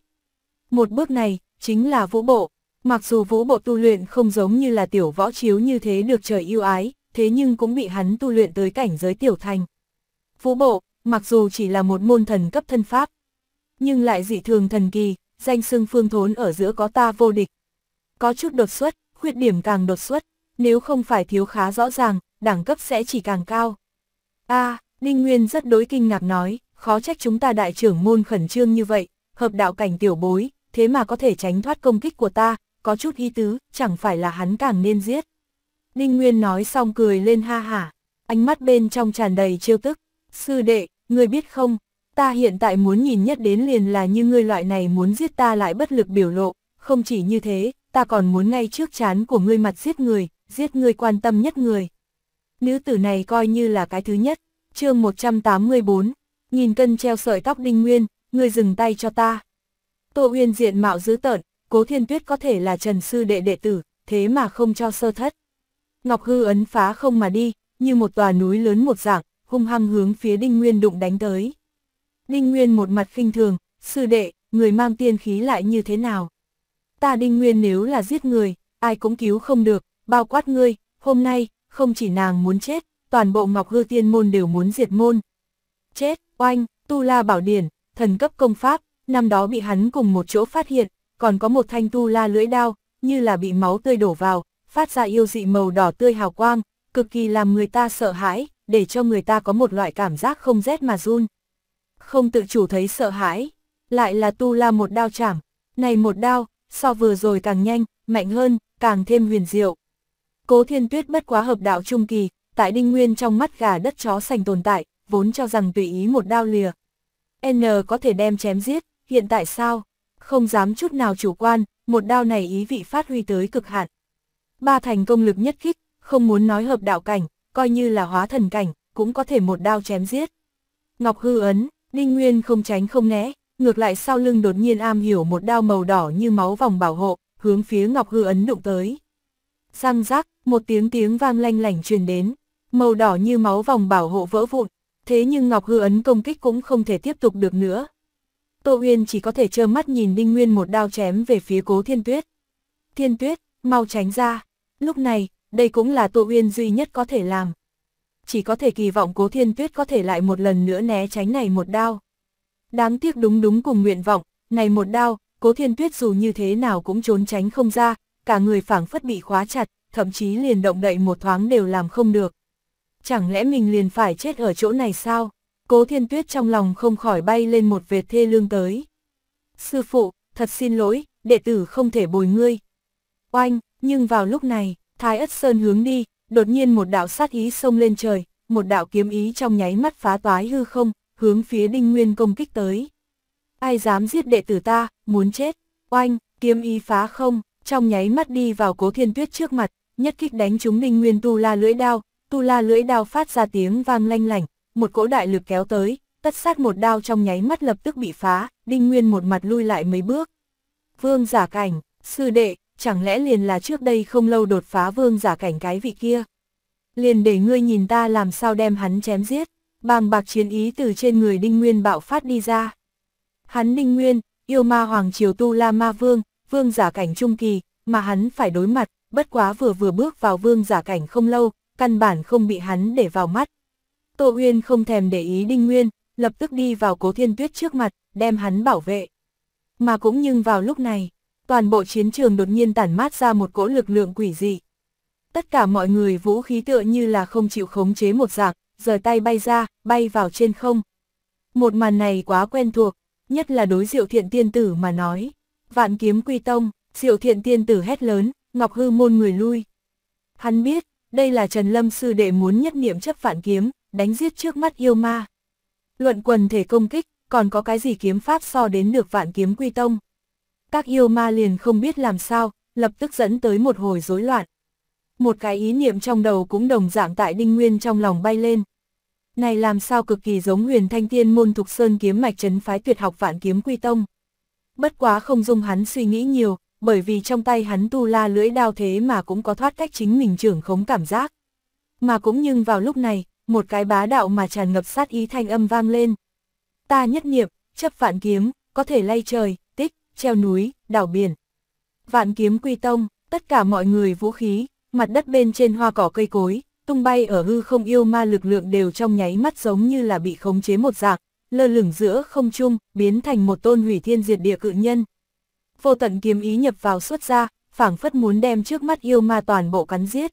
S1: Một bước này, chính là vũ bộ. Mặc dù vũ bộ tu luyện không giống như là tiểu võ chiếu như thế được trời yêu ái, thế nhưng cũng bị hắn tu luyện tới cảnh giới tiểu thành. Vũ bộ, mặc dù chỉ là một môn thần cấp thân pháp, nhưng lại dị thường thần kỳ, danh xưng phương thốn ở giữa có ta vô địch. Có chút đột xuất, khuyết điểm càng đột xuất, nếu không phải thiếu khá rõ ràng, đẳng cấp sẽ chỉ càng cao. a à, Ninh Nguyên rất đối kinh ngạc nói, khó trách chúng ta đại trưởng môn khẩn trương như vậy, hợp đạo cảnh tiểu bối, thế mà có thể tránh thoát công kích của ta, có chút ý tứ, chẳng phải là hắn càng nên giết. Ninh Nguyên nói xong cười lên ha hả, ánh mắt bên trong tràn đầy trêu tức. Sư đệ, ngươi biết không, ta hiện tại muốn nhìn nhất đến liền là như ngươi loại này muốn giết ta lại bất lực biểu lộ, không chỉ như thế, ta còn muốn ngay trước chán của ngươi mặt giết người, giết ngươi quan tâm nhất người. Nữ tử này coi như là cái thứ nhất, chương 184, nhìn cân treo sợi tóc đinh nguyên, ngươi dừng tay cho ta. Tô Uyên diện mạo dữ tợn, cố thiên tuyết có thể là trần sư đệ đệ tử, thế mà không cho sơ thất. Ngọc hư ấn phá không mà đi, như một tòa núi lớn một dạng, hung hăng hướng phía đinh nguyên đụng đánh tới. Đinh nguyên một mặt khinh thường, sư đệ, người mang tiên khí lại như thế nào? Ta đinh nguyên nếu là giết người, ai cũng cứu không được, bao quát ngươi, hôm nay, không chỉ nàng muốn chết, toàn bộ Ngọc Hư Tiên Môn đều muốn diệt môn. Chết, oanh, Tu La Bảo Điển, thần cấp công pháp, năm đó bị hắn cùng một chỗ phát hiện, còn có một thanh Tu La lưỡi đao, như là bị máu tươi đổ vào, phát ra yêu dị màu đỏ tươi hào quang, cực kỳ làm người ta sợ hãi, để cho người ta có một loại cảm giác không rét mà run. Không tự chủ thấy sợ hãi, lại là Tu La một đao chảm, này một đao, so vừa rồi càng nhanh, mạnh hơn, càng thêm huyền diệu. Cố Thiên Tuyết bất quá hợp đạo trung kỳ, tại Đinh Nguyên trong mắt gà đất chó sành tồn tại, vốn cho rằng tùy ý một đao lìa. N có thể đem chém giết, hiện tại sao? Không dám chút nào chủ quan, một đao này ý vị phát huy tới cực hạn. Ba thành công lực nhất kích, không muốn nói hợp đạo cảnh, coi như là hóa thần cảnh, cũng có thể một đao chém giết. Ngọc hư ấn, Đinh Nguyên không tránh không né, ngược lại sau lưng đột nhiên am hiểu một đao màu đỏ như máu vòng bảo hộ, hướng phía Ngọc hư ấn đụng tới. giang giác một tiếng tiếng vang lanh lảnh truyền đến, màu đỏ như máu vòng bảo hộ vỡ vụn, thế nhưng Ngọc Hư Ấn công kích cũng không thể tiếp tục được nữa. Tô Uyên chỉ có thể trơ mắt nhìn Đinh Nguyên một đao chém về phía cố Thiên Tuyết. Thiên Tuyết, mau tránh ra. Lúc này, đây cũng là Tô Uyên duy nhất có thể làm. Chỉ có thể kỳ vọng cố Thiên Tuyết có thể lại một lần nữa né tránh này một đao. Đáng tiếc đúng đúng cùng nguyện vọng, này một đao, cố Thiên Tuyết dù như thế nào cũng trốn tránh không ra, cả người phảng phất bị khóa chặt, thậm chí liền động đậy một thoáng đều làm không được chẳng lẽ mình liền phải chết ở chỗ này sao? Cố thiên tuyết trong lòng không khỏi bay lên một vệt thê lương tới. Sư phụ, thật xin lỗi, đệ tử không thể bồi ngươi. Oanh, nhưng vào lúc này, Thái Ất Sơn hướng đi, đột nhiên một đạo sát ý xông lên trời, một đạo kiếm ý trong nháy mắt phá toái hư không, hướng phía Đinh Nguyên công kích tới. Ai dám giết đệ tử ta, muốn chết, oanh, kiếm ý phá không, trong nháy mắt đi vào cố thiên tuyết trước mặt, nhất kích đánh trúng Đinh Nguyên tu la lưỡi đao, tu la lưỡi đao phát ra tiếng vang lanh lảnh, một cỗ đại lực kéo tới, tất sát một đao trong nháy mắt lập tức bị phá, đinh nguyên một mặt lui lại mấy bước. Vương giả cảnh, sư đệ, chẳng lẽ liền là trước đây không lâu đột phá vương giả cảnh cái vị kia? Liền để ngươi nhìn ta làm sao đem hắn chém giết, bàng bạc chiến ý từ trên người đinh nguyên bạo phát đi ra. Hắn đinh nguyên, yêu ma hoàng triều tu la ma vương, vương giả cảnh trung kỳ, mà hắn phải đối mặt, bất quá vừa vừa bước vào vương giả cảnh không lâu, căn bản không bị hắn để vào mắt. Tô Uyên không thèm để ý Đinh Nguyên, lập tức đi vào cố thiên tuyết trước mặt, đem hắn bảo vệ. Mà cũng nhưng vào lúc này, toàn bộ chiến trường đột nhiên tản mát ra một cỗ lực lượng quỷ dị. Tất cả mọi người vũ khí tựa như là không chịu khống chế một dạng, giở tay bay ra, bay vào trên không. Một màn này quá quen thuộc, nhất là đối diệu thiện tiên tử mà nói. Vạn kiếm quy tông, diệu thiện tiên tử hét lớn, ngọc hư môn người lui. Hắn biết, đây là Trần Lâm sư đệ muốn nhất niệm chấp phản kiếm, đánh giết trước mắt yêu ma. Luận quần thể công kích, còn có cái gì kiếm pháp so đến được vạn kiếm quy tông. Các yêu ma liền không biết làm sao, lập tức dẫn tới một hồi rối loạn. Một cái ý niệm trong đầu cũng đồng dạng tại Đinh Nguyên trong lòng bay lên. Này làm sao cực kỳ giống huyền thanh tiên môn thục sơn kiếm mạch trấn phái tuyệt học vạn kiếm quy tông. Bất quá không dung hắn suy nghĩ nhiều, bởi vì trong tay hắn tu la lưỡi đao thế mà cũng có thoát cách chính mình trưởng khống cảm giác. Mà cũng nhưng vào lúc này, một cái bá đạo mà tràn ngập sát ý thanh âm vang lên. Ta nhất niệm, chấp vạn kiếm, có thể lay trời, tích, treo núi, đảo biển. Vạn kiếm quy tông, tất cả mọi người vũ khí, mặt đất bên trên hoa cỏ cây cối, tung bay ở hư không yêu ma lực lượng đều trong nháy mắt giống như là bị khống chế một dạng, lơ lửng giữa không trung, biến thành một tôn hủy thiên diệt địa cự nhân, vô tận kiếm ý nhập vào xuất ra, phảng phất muốn đem trước mắt yêu ma toàn bộ cắn giết.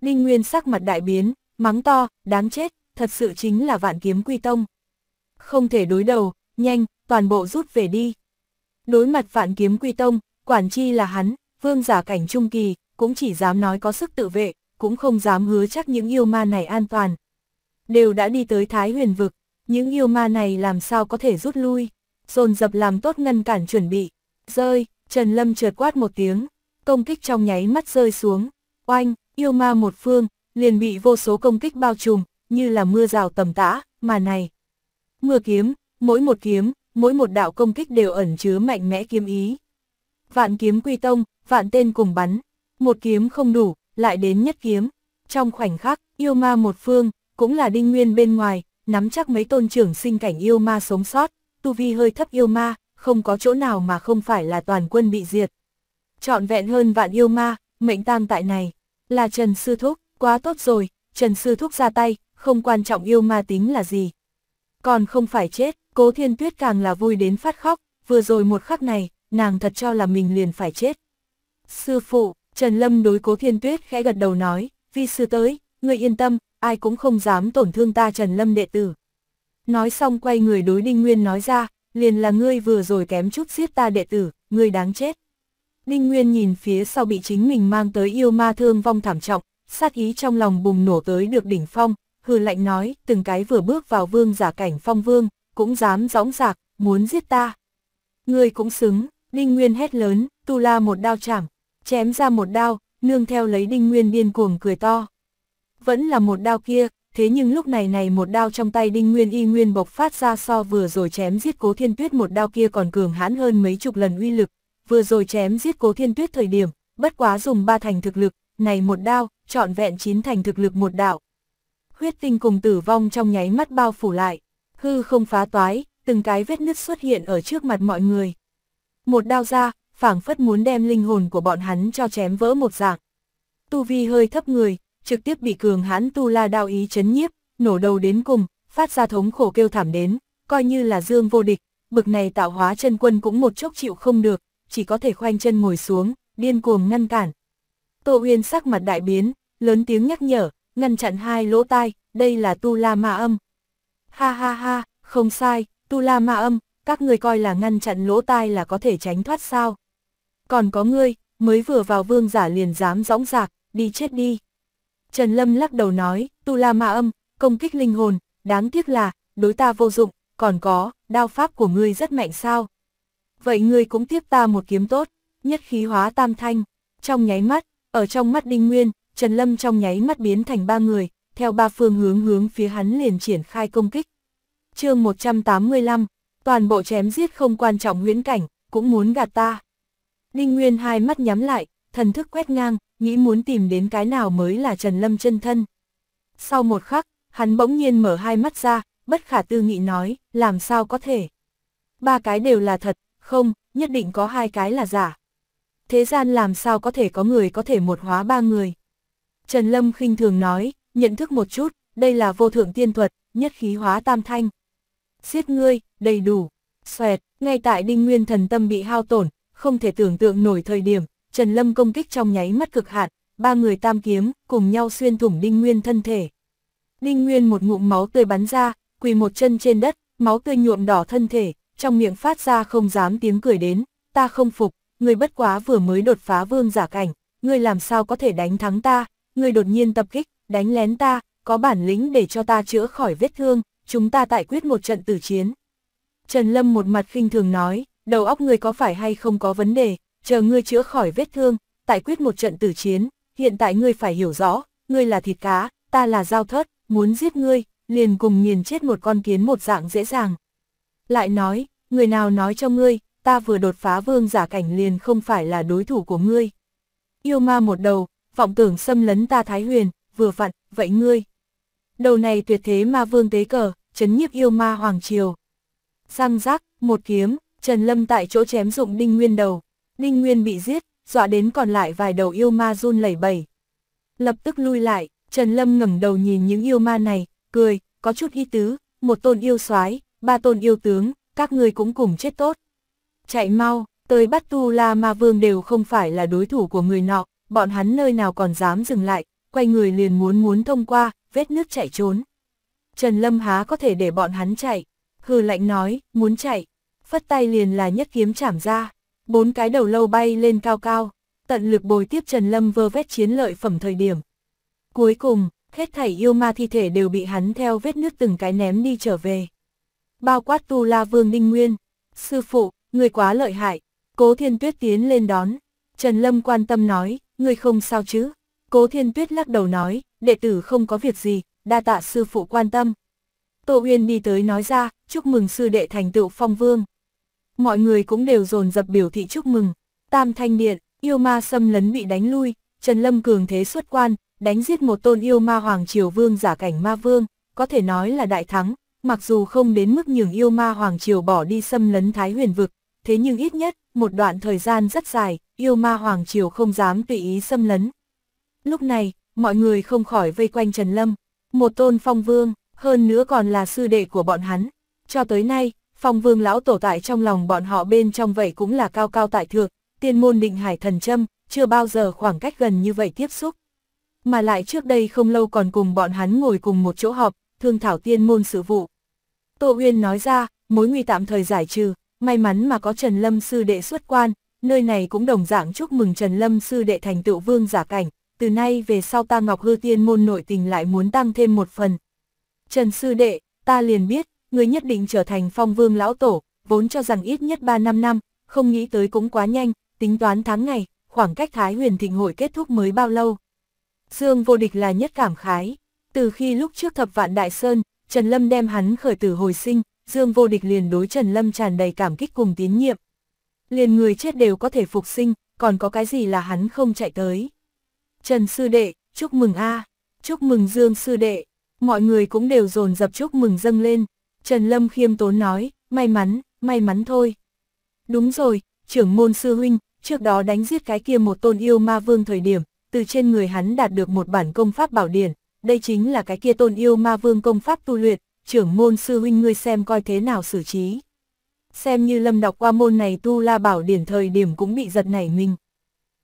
S1: Ninh Nguyên sắc mặt đại biến, mắng to, đáng chết, thật sự chính là vạn kiếm quy tông. Không thể đối đầu, nhanh, toàn bộ rút về đi. Đối mặt vạn kiếm quy tông, quản chi là hắn, vương giả cảnh trung kỳ, cũng chỉ dám nói có sức tự vệ, cũng không dám hứa chắc những yêu ma này an toàn. Đều đã đi tới Thái huyền vực, những yêu ma này làm sao có thể rút lui, dồn dập làm tốt ngăn cản chuẩn bị. Rơi, Trần Lâm trượt quát một tiếng, công kích trong nháy mắt rơi xuống. Oanh, yêu ma một phương, liền bị vô số công kích bao trùm, như là mưa rào tầm tã, mà này. Mưa kiếm, mỗi một kiếm, mỗi một đạo công kích đều ẩn chứa mạnh mẽ kiếm ý. Vạn kiếm quy tông, vạn tên cùng bắn, một kiếm không đủ, lại đến nhất kiếm. Trong khoảnh khắc, yêu ma một phương, cũng là đinh nguyên bên ngoài, nắm chắc mấy tôn trưởng sinh cảnh yêu ma sống sót, tu vi hơi thấp yêu ma, không có chỗ nào mà không phải là toàn quân bị diệt. Trọn vẹn hơn vạn yêu ma, mệnh tang tại này, là Trần Sư Thúc, quá tốt rồi, Trần Sư Thúc ra tay, không quan trọng yêu ma tính là gì. Còn không phải chết, cố thiên tuyết càng là vui đến phát khóc, vừa rồi một khắc này, nàng thật cho là mình liền phải chết. Sư phụ, Trần Lâm đối cố thiên tuyết khẽ gật đầu nói, vi sư tới, người yên tâm, ai cũng không dám tổn thương ta Trần Lâm đệ tử. Nói xong quay người đối Đinh Nguyên nói ra, liền là ngươi vừa rồi kém chút giết ta đệ tử, ngươi đáng chết. Đinh Nguyên nhìn phía sau bị chính mình mang tới yêu ma thương vong thảm trọng, sát ý trong lòng bùng nổ tới được đỉnh phong, hừ lạnh nói, từng cái vừa bước vào vương giả cảnh phong vương, cũng dám dõng dạc, muốn giết ta. Ngươi cũng xứng, Đinh Nguyên hét lớn, tu la một đao chảm, chém ra một đao, nương theo lấy Đinh Nguyên điên cuồng cười to. Vẫn là một đao kia, thế nhưng lúc này này một đao trong tay Đinh Nguyên y nguyên bộc phát ra so vừa rồi chém giết cố thiên tuyết một đao kia còn cường hãn hơn mấy chục lần uy lực, vừa rồi chém giết cố thiên tuyết thời điểm, bất quá dùng ba thành thực lực, này một đao, trọn vẹn chín thành thực lực một đạo. Huyết tinh cùng tử vong trong nháy mắt bao phủ lại, hư không phá toái, từng cái vết nứt xuất hiện ở trước mặt mọi người. Một đao ra, phảng phất muốn đem linh hồn của bọn hắn cho chém vỡ một dạng. Tu vi hơi thấp người, trực tiếp bị cường hãn tu la đao ý chấn nhiếp, nổ đầu đến cùng, phát ra thống khổ kêu thảm đến, coi như là dương vô địch, bực này tạo hóa chân quân cũng một chốc chịu không được, chỉ có thể khoanh chân ngồi xuống, điên cuồng ngăn cản. Tô Uyên sắc mặt đại biến, lớn tiếng nhắc nhở, ngăn chặn hai lỗ tai, đây là tu la ma âm. Ha ha ha, không sai, tu la ma âm, các người coi là ngăn chặn lỗ tai là có thể tránh thoát sao. Còn có ngươi, mới vừa vào vương giả liền dám dõng dạc, đi chết đi. Trần Lâm lắc đầu nói, tu la ma âm, công kích linh hồn, đáng tiếc là, đối ta vô dụng, còn có, đao pháp của ngươi rất mạnh sao. Vậy ngươi cũng tiếp ta một kiếm tốt, nhất khí hóa tam thanh, trong nháy mắt, ở trong mắt Đinh Nguyên, Trần Lâm trong nháy mắt biến thành ba người, theo ba phương hướng hướng phía hắn liền triển khai công kích. chương 185, toàn bộ chém giết không quan trọng huyễn cảnh, cũng muốn gạt ta. Đinh Nguyên hai mắt nhắm lại, thần thức quét ngang, nghĩ muốn tìm đến cái nào mới là Trần Lâm chân thân. Sau một khắc, hắn bỗng nhiên mở hai mắt ra, bất khả tư nghị nói, làm sao có thể. Ba cái đều là thật, không, nhất định có hai cái là giả. Thế gian làm sao có thể có người có thể một hóa ba người. Trần Lâm khinh thường nói, nhận thức một chút, đây là vô thượng tiên thuật, nhất khí hóa tam thanh. Xiết ngươi, đầy đủ, xoẹt, ngay tại đinh nguyên thần tâm bị hao tổn, không thể tưởng tượng nổi thời điểm, Trần Lâm công kích trong nháy mắt cực hạn, ba người tam kiếm, cùng nhau xuyên thủng Đinh Nguyên thân thể. Đinh Nguyên một ngụm máu tươi bắn ra, quỳ một chân trên đất, máu tươi nhuộm đỏ thân thể, trong miệng phát ra không dám tiếng cười đến, ta không phục, người bất quá vừa mới đột phá vương giả cảnh, người làm sao có thể đánh thắng ta, Người đột nhiên tập kích, đánh lén ta, có bản lĩnh để cho ta chữa khỏi vết thương, chúng ta tại quyết một trận tử chiến. Trần Lâm một mặt khinh thường nói, đầu óc người có phải hay không có vấn đề, chờ ngươi chữa khỏi vết thương, tại quyết một trận tử chiến, hiện tại ngươi phải hiểu rõ, ngươi là thịt cá, ta là dao thớt, muốn giết ngươi, liền cùng nghiền chết một con kiến một dạng dễ dàng. Lại nói, người nào nói cho ngươi, ta vừa đột phá vương giả cảnh liền không phải là đối thủ của ngươi. Yêu ma một đầu, vọng tưởng xâm lấn ta thái huyền, vừa vặn, vậy ngươi. Đầu này tuyệt thế ma vương tế cờ, chấn nhiếp yêu ma hoàng triều. Sang giác, một kiếm, Trần Lâm tại chỗ chém dụng đinh nguyên đầu. Ninh Nguyên bị giết, dọa đến còn lại vài đầu yêu ma run lẩy bẩy. Lập tức lui lại, Trần Lâm ngẩng đầu nhìn những yêu ma này, cười, có chút y tứ, một tôn yêu soái, ba tôn yêu tướng, các ngươi cũng cùng chết tốt. Chạy mau, tới bắt Tu La Ma Vương đều không phải là đối thủ của người nọ, bọn hắn nơi nào còn dám dừng lại, quay người liền muốn muốn thông qua, vết nước chạy trốn. Trần Lâm há có thể để bọn hắn chạy, hừ lạnh nói, muốn chạy, phất tay liền là nhất kiếm chảm ra bốn cái đầu lâu bay lên cao cao, tận lực bồi tiếp Trần Lâm vơ vét chiến lợi phẩm thời điểm. Cuối cùng, hết thảy yêu ma thi thể đều bị hắn theo vết nước từng cái ném đi trở về. Bao quát tu la vương Ninh Nguyên, sư phụ, người quá lợi hại, cố thiên tuyết tiến lên đón. Trần Lâm quan tâm nói, người không sao chứ. Cố thiên tuyết lắc đầu nói, đệ tử không có việc gì, đa tạ sư phụ quan tâm. Tô Uyên đi tới nói ra, chúc mừng sư đệ thành tựu phong vương mọi người cũng đều dồn dập biểu thị chúc mừng. Tam Thanh Điện, yêu ma xâm lấn bị đánh lui, Trần Lâm cường thế xuất quan, đánh giết một tôn yêu ma Hoàng Triều Vương giả cảnh ma vương, có thể nói là đại thắng, mặc dù không đến mức nhường yêu ma Hoàng Triều bỏ đi xâm lấn Thái huyền vực, thế nhưng ít nhất, một đoạn thời gian rất dài, yêu ma Hoàng Triều không dám tùy ý xâm lấn. Lúc này, mọi người không khỏi vây quanh Trần Lâm, một tôn phong vương, hơn nữa còn là sư đệ của bọn hắn. Cho tới nay, Phong vương lão tổ tại trong lòng bọn họ bên trong vậy cũng là cao cao tại thượng, tiên môn định hải thần châm, chưa bao giờ khoảng cách gần như vậy tiếp xúc. Mà lại trước đây không lâu còn cùng bọn hắn ngồi cùng một chỗ họp, thương thảo tiên môn sự vụ. Tô Uyên nói ra, mối nguy tạm thời giải trừ, may mắn mà có Trần Lâm sư đệ xuất quan, nơi này cũng đồng dạng chúc mừng Trần Lâm sư đệ thành tựu vương giả cảnh, từ nay về sau ta Ngọc Hư Tiên môn nội tình lại muốn tăng thêm một phần. Trần sư đệ, ta liền biết, người nhất định trở thành phong vương lão tổ, vốn cho rằng ít nhất 3 năm năm, không nghĩ tới cũng quá nhanh, tính toán tháng ngày, khoảng cách Thái huyền thịnh hội kết thúc mới bao lâu. Dương vô địch là nhất cảm khái, từ khi lúc trước thập vạn Đại Sơn, Trần Lâm đem hắn khởi tử hồi sinh, Dương vô địch liền đối Trần Lâm tràn đầy cảm kích cùng tín nhiệm. Liền người chết đều có thể phục sinh, còn có cái gì là hắn không chạy tới. Trần Sư Đệ, chúc mừng a chúc mừng Dương Sư Đệ, mọi người cũng đều dồn dập chúc mừng dâng lên. Trần Lâm khiêm tốn nói, may mắn, may mắn thôi. Đúng rồi, trưởng môn sư huynh, trước đó đánh giết cái kia một tôn yêu ma vương thời điểm, từ trên người hắn đạt được một bản công pháp bảo điển, đây chính là cái kia tôn yêu ma vương công pháp tu luyện, trưởng môn sư huynh ngươi xem coi thế nào xử trí. Xem như lâm đọc qua môn này tu la bảo điển thời điểm cũng bị giật nảy mình.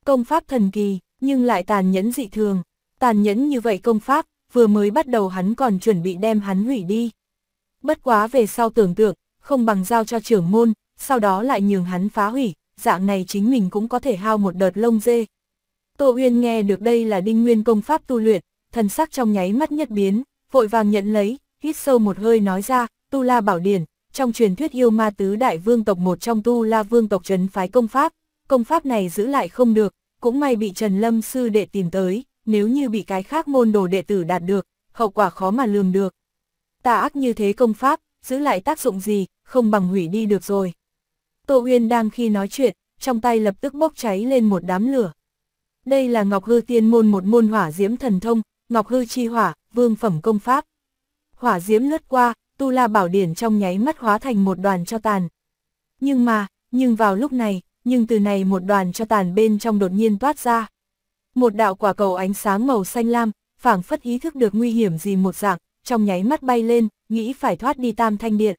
S1: Công pháp thần kỳ, nhưng lại tàn nhẫn dị thường, tàn nhẫn như vậy công pháp, vừa mới bắt đầu hắn còn chuẩn bị đem hắn hủy đi, bất quá về sau tưởng tượng, không bằng giao cho trưởng môn, sau đó lại nhường hắn phá hủy, dạng này chính mình cũng có thể hao một đợt lông dê. Tô Uyên nghe được đây là đinh nguyên công pháp tu luyện, thần sắc trong nháy mắt nhất biến, vội vàng nhận lấy, hít sâu một hơi nói ra, Tu La Bảo Điển, trong truyền thuyết yêu ma tứ đại vương tộc một trong Tu La vương tộc trấn phái công pháp, công pháp này giữ lại không được, cũng may bị Trần Lâm sư đệ tìm tới, nếu như bị cái khác môn đồ đệ tử đạt được, hậu quả khó mà lường được ta ác như thế công pháp, giữ lại tác dụng gì, không bằng hủy đi được rồi. Tô Uyên đang khi nói chuyện, trong tay lập tức bốc cháy lên một đám lửa. Đây là Ngọc Hư Tiên môn một môn hỏa diễm thần thông, Ngọc Hư chi hỏa, vương phẩm công pháp. Hỏa diễm lướt qua, Tu La Bảo Điển trong nháy mắt hóa thành một đoàn cho tàn. Nhưng mà, nhưng vào lúc này, nhưng từ này một đoàn cho tàn bên trong đột nhiên toát ra. Một đạo quả cầu ánh sáng màu xanh lam, phảng phất ý thức được nguy hiểm gì một dạng, trong nháy mắt bay lên, nghĩ phải thoát đi tam thanh điện.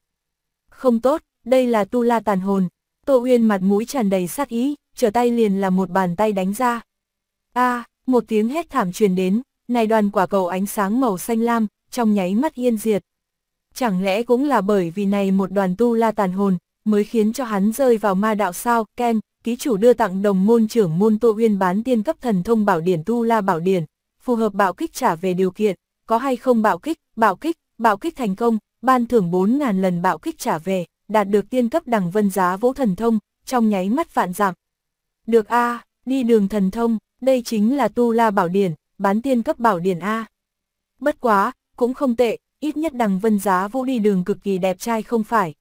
S1: Không tốt, đây là tu la tàn hồn. Tô Uyên mặt mũi tràn đầy sát ý, trở tay liền là một bàn tay đánh ra. a một tiếng hét thảm truyền đến, này đoàn quả cầu ánh sáng màu xanh lam, trong nháy mắt yên diệt. Chẳng lẽ cũng là bởi vì này một đoàn tu la tàn hồn, mới khiến cho hắn rơi vào ma đạo sao, Ken, ký chủ đưa tặng đồng môn trưởng môn Tô Uyên bán tiên cấp thần thông bảo điển tu la bảo điển, phù hợp bạo kích trả về điều kiện, có hay không bạo kích, bạo kích, bạo kích thành công, ban thưởng 4.000 lần bạo kích trả về, đạt được tiên cấp đẳng vân giá vỗ thần thông, trong nháy mắt vạn giảm. Được A, đi đường thần thông, đây chính là tu la bảo điển, bán tiên cấp bảo điển A. Bất quá, cũng không tệ, ít nhất đằng vân giá vũ đi đường cực kỳ đẹp trai không phải.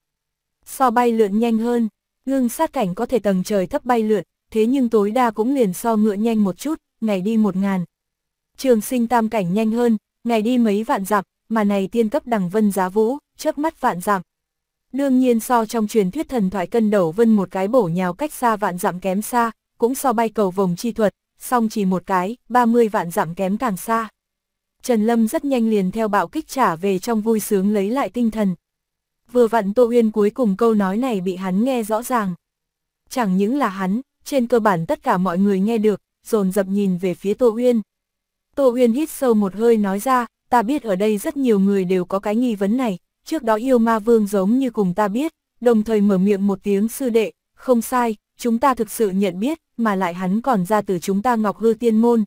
S1: So bay lượn nhanh hơn, ngưng sát cảnh có thể tầng trời thấp bay lượn, thế nhưng tối đa cũng liền so ngựa nhanh một chút, ngày đi một ngàn. Trường sinh tam cảnh nhanh hơn, ngày đi mấy vạn dặm, mà này tiên cấp đằng vân giá vũ, chớp mắt vạn dặm. Đương nhiên so trong truyền thuyết thần thoại cân đầu vân một cái bổ nhào cách xa vạn dặm kém xa, cũng so bay cầu vòng chi thuật, song chỉ một cái, 30 vạn dặm kém càng xa. Trần Lâm rất nhanh liền theo bạo kích trả về trong vui sướng lấy lại tinh thần. Vừa vặn Tô Uyên cuối cùng câu nói này bị hắn nghe rõ ràng. Chẳng những là hắn, trên cơ bản tất cả mọi người nghe được, dồn dập nhìn về phía Tô Uyên. Tô Uyên hít sâu một hơi nói ra, ta biết ở đây rất nhiều người đều có cái nghi vấn này, trước đó yêu ma vương giống như cùng ta biết, đồng thời mở miệng một tiếng sư đệ, không sai, chúng ta thực sự nhận biết, mà lại hắn còn ra từ chúng ta ngọc hư tiên môn.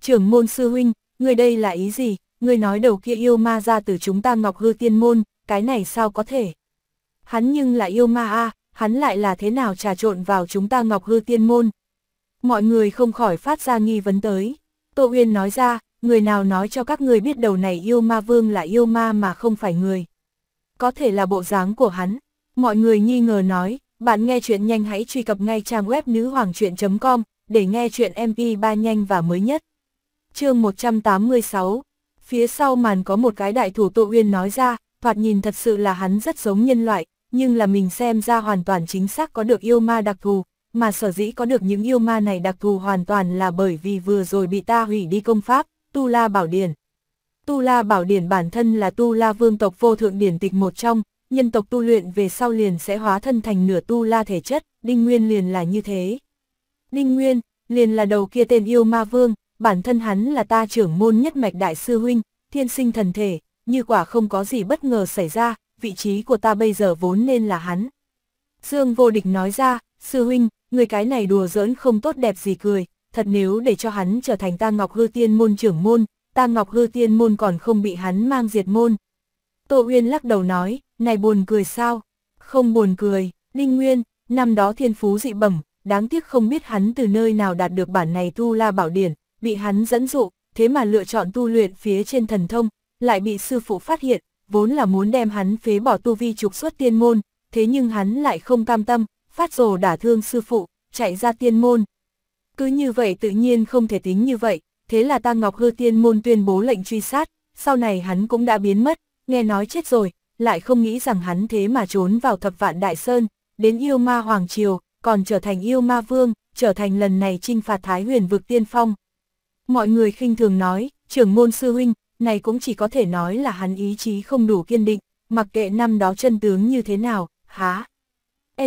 S1: Trưởng môn sư huynh, người đây là ý gì, người nói đầu kia yêu ma ra từ chúng ta ngọc hư tiên môn, cái này sao có thể? Hắn nhưng là yêu ma a hắn lại là thế nào trà trộn vào chúng ta ngọc hư tiên môn? Mọi người không khỏi phát ra nghi vấn tới. Tô Uyên nói ra, người nào nói cho các người biết đầu này yêu ma vương là yêu ma mà không phải người. Có thể là bộ dáng của hắn. Mọi người nghi ngờ nói, bạn nghe chuyện nhanh hãy truy cập ngay trang web nữ hoàng chuyện.com để nghe chuyện MP3 nhanh và mới nhất. chương 186, phía sau màn có một cái đại thủ Tô Uyên nói ra, thoạt nhìn thật sự là hắn rất giống nhân loại, nhưng là mình xem ra hoàn toàn chính xác có được yêu ma đặc thù, mà sở dĩ có được những yêu ma này đặc thù hoàn toàn là bởi vì vừa rồi bị ta hủy đi công pháp, Tu La Bảo Điển. Tu La Bảo Điển bản thân là Tu La Vương tộc vô thượng điển tịch một trong, nhân tộc tu luyện về sau liền sẽ hóa thân thành nửa Tu La thể chất, Đinh Nguyên liền là như thế. Đinh Nguyên, liền là đầu kia tên yêu ma vương, bản thân hắn là ta trưởng môn nhất mạch đại sư huynh, thiên sinh thần thể, như quả không có gì bất ngờ xảy ra, vị trí của ta bây giờ vốn nên là hắn. Dương vô địch nói ra, sư huynh, người cái này đùa giỡn không tốt đẹp gì cười, thật nếu để cho hắn trở thành ta ngọc hư tiên môn trưởng môn, ta ngọc hư tiên môn còn không bị hắn mang diệt môn. Tô Uyên lắc đầu nói, này buồn cười sao? Không buồn cười, Linh Nguyên, năm đó thiên phú dị bẩm, đáng tiếc không biết hắn từ nơi nào đạt được bản này tu la bảo điển, bị hắn dẫn dụ, thế mà lựa chọn tu luyện phía trên thần thông, lại bị sư phụ phát hiện, vốn là muốn đem hắn phế bỏ tu vi trục xuất tiên môn, thế nhưng hắn lại không cam tâm, phát rồ đả thương sư phụ, chạy ra tiên môn. Cứ như vậy tự nhiên không thể tính như vậy, thế là ta Ngọc Hư tiên môn tuyên bố lệnh truy sát, sau này hắn cũng đã biến mất, nghe nói chết rồi, lại không nghĩ rằng hắn thế mà trốn vào thập vạn đại sơn, đến yêu ma Hoàng Triều, còn trở thành yêu ma vương, trở thành lần này trinh phạt Thái huyền vực tiên phong. Mọi người khinh thường nói, trưởng môn sư huynh, này cũng chỉ có thể nói là hắn ý chí không đủ kiên định, mặc kệ năm đó chân tướng như thế nào, há,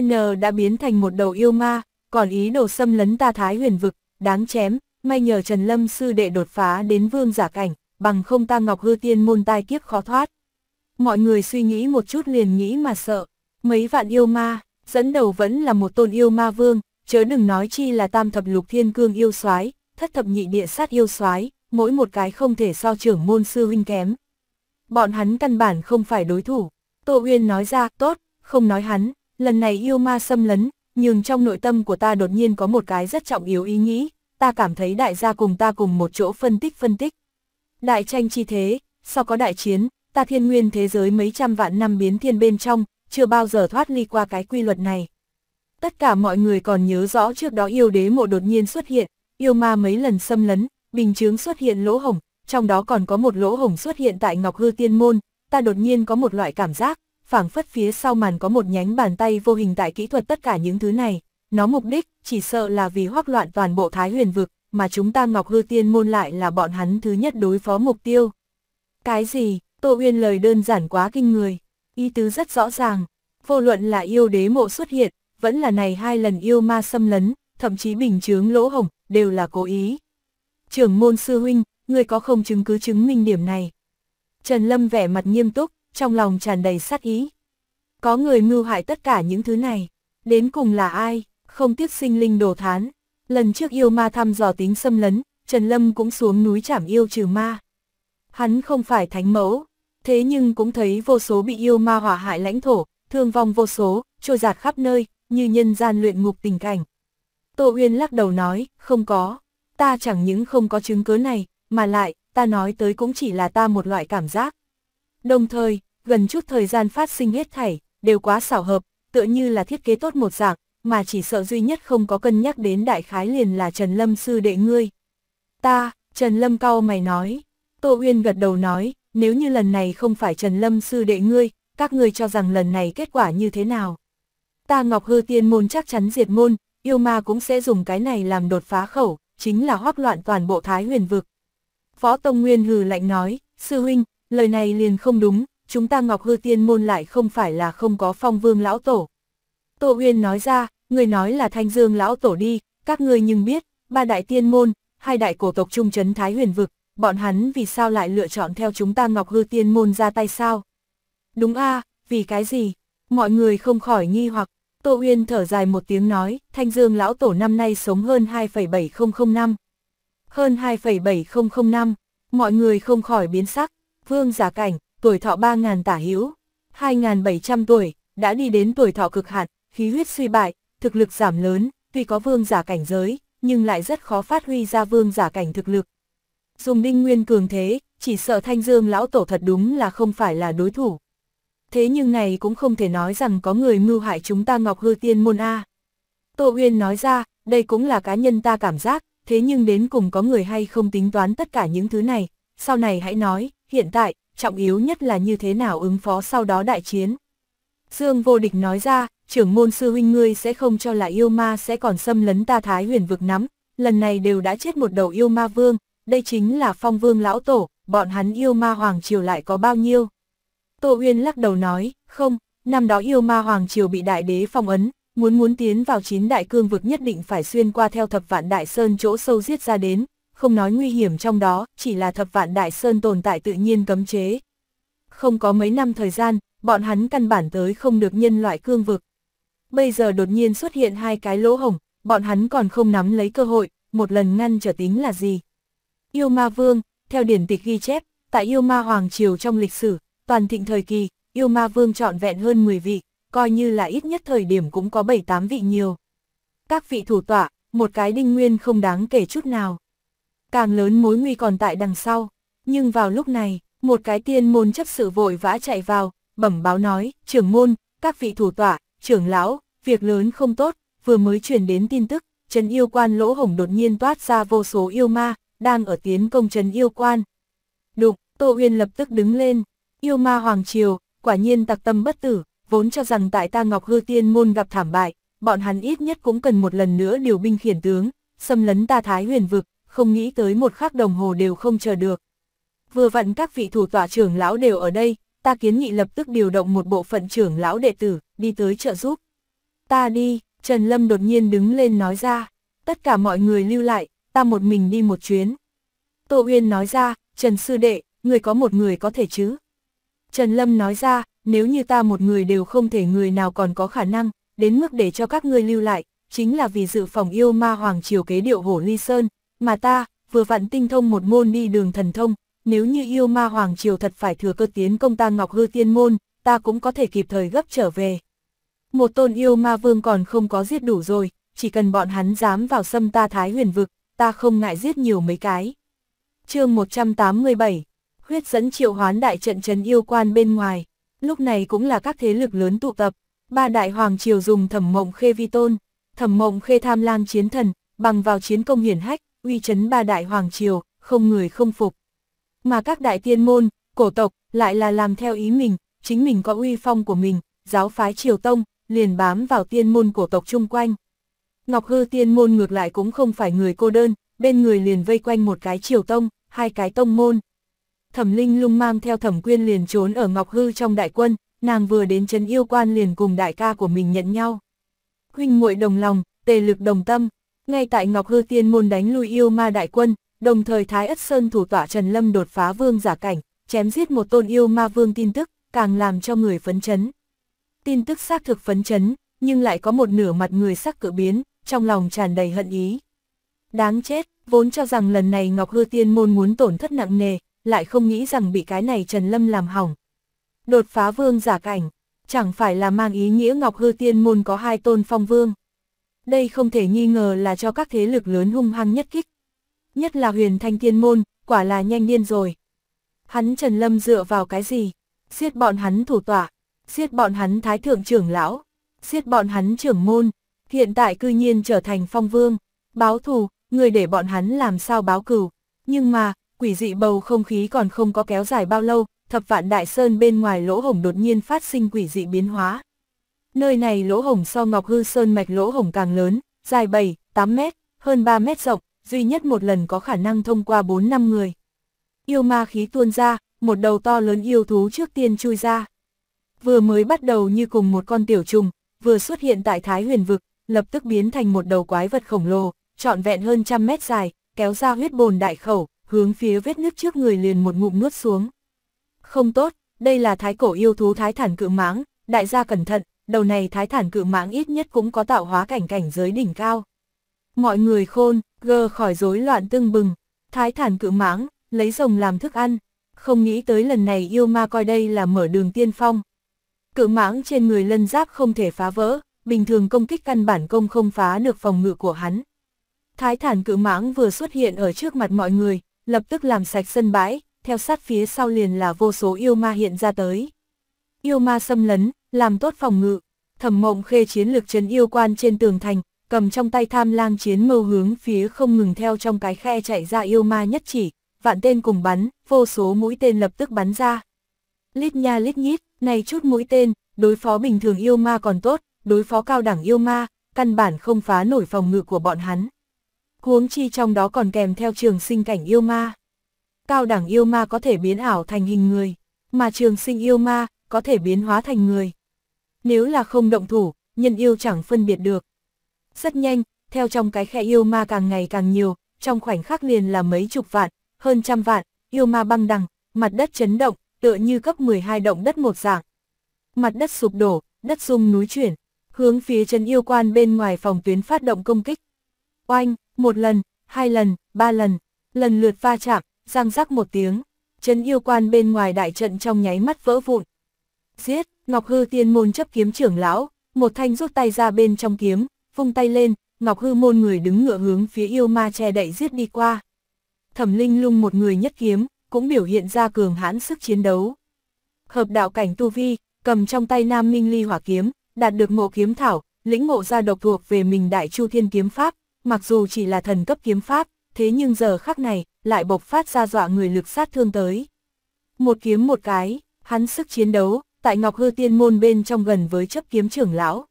S1: N đã biến thành một đầu yêu ma, còn ý đồ xâm lấn ta thái huyền vực, đáng chém, may nhờ Trần Lâm sư đệ đột phá đến vương giả cảnh, bằng không ta ngọc hư tiên môn tai kiếp khó thoát. Mọi người suy nghĩ một chút liền nghĩ mà sợ, mấy vạn yêu ma, dẫn đầu vẫn là một tôn yêu ma vương, chớ đừng nói chi là tam thập lục thiên cương yêu soái thất thập nhị địa sát yêu soái mỗi một cái không thể so trưởng môn sư huynh kém. Bọn hắn căn bản không phải đối thủ, Tô Uyên nói ra, tốt, không nói hắn, lần này yêu ma xâm lấn, nhưng trong nội tâm của ta đột nhiên có một cái rất trọng yếu ý nghĩ, ta cảm thấy đại gia cùng ta cùng một chỗ phân tích phân tích. Đại tranh chi thế, sau có đại chiến, ta thiên nguyên thế giới mấy trăm vạn năm biến thiên bên trong, chưa bao giờ thoát ly qua cái quy luật này. Tất cả mọi người còn nhớ rõ trước đó yêu đế mộ đột nhiên xuất hiện, yêu ma mấy lần xâm lấn, bình chứng xuất hiện lỗ hổng, trong đó còn có một lỗ hổng xuất hiện tại Ngọc Hư Tiên Môn, ta đột nhiên có một loại cảm giác, phảng phất phía sau màn có một nhánh bàn tay vô hình tại kỹ thuật tất cả những thứ này, nó mục đích chỉ sợ là vì hoắc loạn toàn bộ Thái huyền vực, mà chúng ta Ngọc Hư Tiên môn lại là bọn hắn thứ nhất đối phó mục tiêu. Cái gì, Tô Uyên lời đơn giản quá kinh người, ý tứ rất rõ ràng, vô luận là yêu đế mộ xuất hiện, vẫn là này hai lần yêu ma xâm lấn, thậm chí bình chướng lỗ hồng đều là cố ý. Trưởng môn sư huynh, người có không chứng cứ chứng minh điểm này? Trần Lâm vẻ mặt nghiêm túc, trong lòng tràn đầy sát ý. Có người mưu hại tất cả những thứ này, đến cùng là ai, không tiếc sinh linh đồ thán. Lần trước yêu ma thăm dò tính xâm lấn, Trần Lâm cũng xuống núi chảm yêu trừ ma. Hắn không phải thánh mẫu, thế nhưng cũng thấy vô số bị yêu ma hỏa hại lãnh thổ, thương vong vô số, trôi giạt khắp nơi, như nhân gian luyện ngục tình cảnh. Tô Uyên lắc đầu nói, không có, ta chẳng những không có chứng cứ này, mà lại, ta nói tới cũng chỉ là ta một loại cảm giác, Đồng thời, gần chút thời gian phát sinh hết thảy, đều quá xảo hợp, tựa như là thiết kế tốt một dạng, mà chỉ sợ duy nhất không có cân nhắc đến đại khái liền là Trần Lâm sư đệ ngươi. Ta, Trần Lâm cao mày nói, Tô Uyên gật đầu nói, nếu như lần này không phải Trần Lâm sư đệ ngươi, các ngươi cho rằng lần này kết quả như thế nào? Ta Ngọc Hư Tiên môn chắc chắn diệt môn, yêu ma cũng sẽ dùng cái này làm đột phá khẩu, chính là hoác loạn toàn bộ Thái huyền vực. Phó Tông Nguyên hừ lạnh nói, sư huynh, Lời này liền không đúng, chúng ta Ngọc Hư Tiên Môn lại không phải là không có phong vương lão tổ. Tô Uyên nói ra, người nói là Thanh Dương lão tổ đi, các ngươi nhưng biết, ba đại tiên môn, hai đại cổ tộc trung trấn Thái Huyền Vực, bọn hắn vì sao lại lựa chọn theo chúng ta Ngọc Hư Tiên Môn ra tay sao? Đúng a vì cái gì? Mọi người không khỏi nghi hoặc, Tô Uyên thở dài một tiếng nói, Thanh Dương lão tổ năm nay sống hơn 2,7005. Hơn 2,7005, mọi người không khỏi biến sắc, vương giả cảnh, tuổi thọ 3.000 tả hữu 2.700 tuổi, đã đi đến tuổi thọ cực hạn, khí huyết suy bại, thực lực giảm lớn, tuy có vương giả cảnh giới, nhưng lại rất khó phát huy ra vương giả cảnh thực lực. Dùng đinh nguyên cường thế, chỉ sợ thanh dương lão tổ thật đúng là không phải là đối thủ. Thế nhưng này cũng không thể nói rằng có người mưu hại chúng ta ngọc hư tiên môn A. Tô Uyên nói ra, đây cũng là cá nhân ta cảm giác, thế nhưng đến cùng có người hay không tính toán tất cả những thứ này, sau này hãy nói, hiện tại, trọng yếu nhất là như thế nào ứng phó sau đó đại chiến. Dương vô địch nói ra, trưởng môn sư huynh ngươi sẽ không cho là yêu ma sẽ còn xâm lấn ta thái huyền vực nắm, lần này đều đã chết một đầu yêu ma vương, đây chính là phong vương lão tổ, bọn hắn yêu ma hoàng triều lại có bao nhiêu. Tô Uyên lắc đầu nói, không, năm đó yêu ma hoàng triều bị đại đế phong ấn, muốn muốn tiến vào chín đại cương vực nhất định phải xuyên qua theo thập vạn đại sơn chỗ sâu giết ra đến, không nói nguy hiểm trong đó, chỉ là thập vạn đại sơn tồn tại tự nhiên cấm chế. Không có mấy năm thời gian, bọn hắn căn bản tới không được nhân loại cương vực. Bây giờ đột nhiên xuất hiện hai cái lỗ hổng, bọn hắn còn không nắm lấy cơ hội, một lần ngăn trở tính là gì. Yêu ma vương, theo điển tịch ghi chép, tại yêu ma hoàng triều trong lịch sử, toàn thịnh thời kỳ, yêu ma vương trọn vẹn hơn 10 vị, coi như là ít nhất thời điểm cũng có 7-8 vị nhiều. Các vị thủ tọa, một cái đinh nguyên không đáng kể chút nào càng lớn mối nguy còn tại đằng sau. Nhưng vào lúc này, một cái tiên môn chấp sự vội vã chạy vào, bẩm báo nói, trưởng môn, các vị thủ tọa, trưởng lão, việc lớn không tốt, vừa mới truyền đến tin tức, Trấn Yêu Quan lỗ hổng đột nhiên toát ra vô số yêu ma, đang ở tiến công Trấn Yêu Quan. Đục, Tô Uyên lập tức đứng lên, yêu ma Hoàng Triều, quả nhiên tặc tâm bất tử, vốn cho rằng tại ta Ngọc Hư Tiên môn gặp thảm bại, bọn hắn ít nhất cũng cần một lần nữa điều binh khiển tướng, xâm lấn ta Thái huyền vực, không nghĩ tới một khắc đồng hồ đều không chờ được. Vừa vặn các vị thủ tọa trưởng lão đều ở đây, ta kiến nghị lập tức điều động một bộ phận trưởng lão đệ tử, đi tới trợ giúp. Ta đi, Trần Lâm đột nhiên đứng lên nói ra, tất cả mọi người lưu lại, ta một mình đi một chuyến. Tô Uyên nói ra, Trần Sư Đệ, người có một người có thể chứ. Trần Lâm nói ra, nếu như ta một người đều không thể người nào còn có khả năng, đến mức để cho các ngươi lưu lại, chính là vì dự phòng yêu ma hoàng triều kế điệu hổ ly sơn, mà ta, vừa vặn tinh thông một môn đi đường thần thông, nếu như yêu ma hoàng triều thật phải thừa cơ tiến công ta ngọc hư tiên môn, ta cũng có thể kịp thời gấp trở về. Một tôn yêu ma vương còn không có giết đủ rồi, chỉ cần bọn hắn dám vào xâm ta thái huyền vực, ta không ngại giết nhiều mấy cái. chương 187, huyết dẫn triệu hoán đại trận trấn yêu quan bên ngoài, lúc này cũng là các thế lực lớn tụ tập, ba đại hoàng triều dùng thẩm mộng khê vi tôn, thẩm mộng khê tham lam chiến thần, bằng vào chiến công hiển hách, uy chấn ba đại hoàng triều, không người không phục. Mà các đại tiên môn, cổ tộc, lại là làm theo ý mình, chính mình có uy phong của mình, giáo phái triều tông, liền bám vào tiên môn cổ tộc chung quanh. Ngọc hư tiên môn ngược lại cũng không phải người cô đơn, bên người liền vây quanh một cái triều tông, hai cái tông môn. Thẩm Linh Lung mang theo Thẩm Quyên liền trốn ở Ngọc Hư trong đại quân, nàng vừa đến trấn yêu quan liền cùng đại ca của mình nhận nhau. Huynh muội đồng lòng, tề lực đồng tâm, ngay tại Ngọc Hư Tiên môn đánh lui yêu ma đại quân, đồng thời Thái Ất Sơn thủ tọa Trần Lâm đột phá vương giả cảnh, chém giết một tôn yêu ma vương tin tức, càng làm cho người phấn chấn. Tin tức xác thực phấn chấn, nhưng lại có một nửa mặt người sắc cự biến, trong lòng tràn đầy hận ý. Đáng chết, vốn cho rằng lần này Ngọc Hư Tiên môn muốn tổn thất nặng nề, lại không nghĩ rằng bị cái này Trần Lâm làm hỏng. Đột phá vương giả cảnh, chẳng phải là mang ý nghĩa Ngọc Hư Tiên môn có hai tôn phong vương. Đây không thể nghi ngờ là cho các thế lực lớn hung hăng nhất kích. Nhất là huyền thanh tiên môn, quả là nhanh điên rồi. Hắn Trần Lâm dựa vào cái gì? Giết bọn hắn thủ tọa, giết bọn hắn thái thượng trưởng lão, giết bọn hắn trưởng môn, hiện tại cư nhiên trở thành phong vương. Báo thù, người để bọn hắn làm sao báo cừu. Nhưng mà, quỷ dị bầu không khí còn không có kéo dài bao lâu, thập vạn đại sơn bên ngoài lỗ hổng đột nhiên phát sinh quỷ dị biến hóa. Nơi này lỗ hổng so Ngọc Hư Sơn mạch lỗ hổng càng lớn, dài 7, 8 mét, hơn 3 mét rộng, duy nhất một lần có khả năng thông qua 4-5 người. Yêu ma khí tuôn ra, một đầu to lớn yêu thú trước tiên chui ra. Vừa mới bắt đầu như cùng một con tiểu trùng, vừa xuất hiện tại Thái huyền vực, lập tức biến thành một đầu quái vật khổng lồ, trọn vẹn hơn trăm mét dài, kéo ra huyết bồn đại khẩu, hướng phía vết nước trước người liền một ngụm nuốt xuống. Không tốt, đây là thái cổ yêu thú thái thản cự mãng, đại gia cẩn thận, đầu này thái thản cự mãng ít nhất cũng có tạo hóa cảnh cảnh giới đỉnh cao. Mọi người khôn, gơ khỏi rối loạn tương bừng, thái thản cự mãng, lấy rồng làm thức ăn, không nghĩ tới lần này yêu ma coi đây là mở đường tiên phong. Cự mãng trên người lân giáp không thể phá vỡ, bình thường công kích căn bản công không phá được phòng ngự của hắn. Thái thản cự mãng vừa xuất hiện ở trước mặt mọi người, lập tức làm sạch sân bãi, theo sát phía sau liền là vô số yêu ma hiện ra tới. Yêu ma xâm lấn, làm tốt phòng ngự. Thẩm mộng khê chiến lực chấn yêu quan trên tường thành, cầm trong tay tham lang chiến mâu hướng phía không ngừng theo trong cái khe chạy ra yêu ma nhất chỉ, vạn tên cùng bắn, vô số mũi tên lập tức bắn ra. Lít nha lít nhít, này chút mũi tên, đối phó bình thường yêu ma còn tốt, đối phó cao đẳng yêu ma, căn bản không phá nổi phòng ngự của bọn hắn. Huống chi trong đó còn kèm theo trường sinh cảnh yêu ma. Cao đẳng yêu ma có thể biến ảo thành hình người, mà trường sinh yêu ma có thể biến hóa thành người nếu là không động thủ, nhân yêu chẳng phân biệt được. Rất nhanh, theo trong cái khe yêu ma càng ngày càng nhiều, trong khoảnh khắc liền là mấy chục vạn, hơn trăm vạn, yêu ma băng đằng, mặt đất chấn động, tựa như cấp 12 động đất một dạng. Mặt đất sụp đổ, đất rung núi chuyển, hướng phía chân yêu quan bên ngoài phòng tuyến phát động công kích. Oanh, một lần, hai lần, ba lần, lần lượt va chạm, răng rắc một tiếng. Chân yêu quan bên ngoài đại trận trong nháy mắt vỡ vụn, Giết, Ngọc Hư tiên môn chấp kiếm trưởng lão, một thanh rút tay ra bên trong kiếm, vung tay lên, Ngọc Hư môn người đứng ngựa hướng phía yêu ma che đậy giết đi qua. Thẩm Linh lung một người nhất kiếm, cũng biểu hiện ra cường hãn sức chiến đấu. Hợp đạo cảnh tu vi, cầm trong tay Nam Minh Ly Hỏa kiếm, đạt được ngộ kiếm thảo, lĩnh ngộ ra độc thuộc về mình Đại Chu Thiên kiếm pháp, mặc dù chỉ là thần cấp kiếm pháp, thế nhưng giờ khắc này lại bộc phát ra dọa người lực sát thương tới. Một kiếm một cái, hắn sức chiến đấu, tại Ngọc Hư Tiên Môn bên trong gần với chấp kiếm trưởng lão.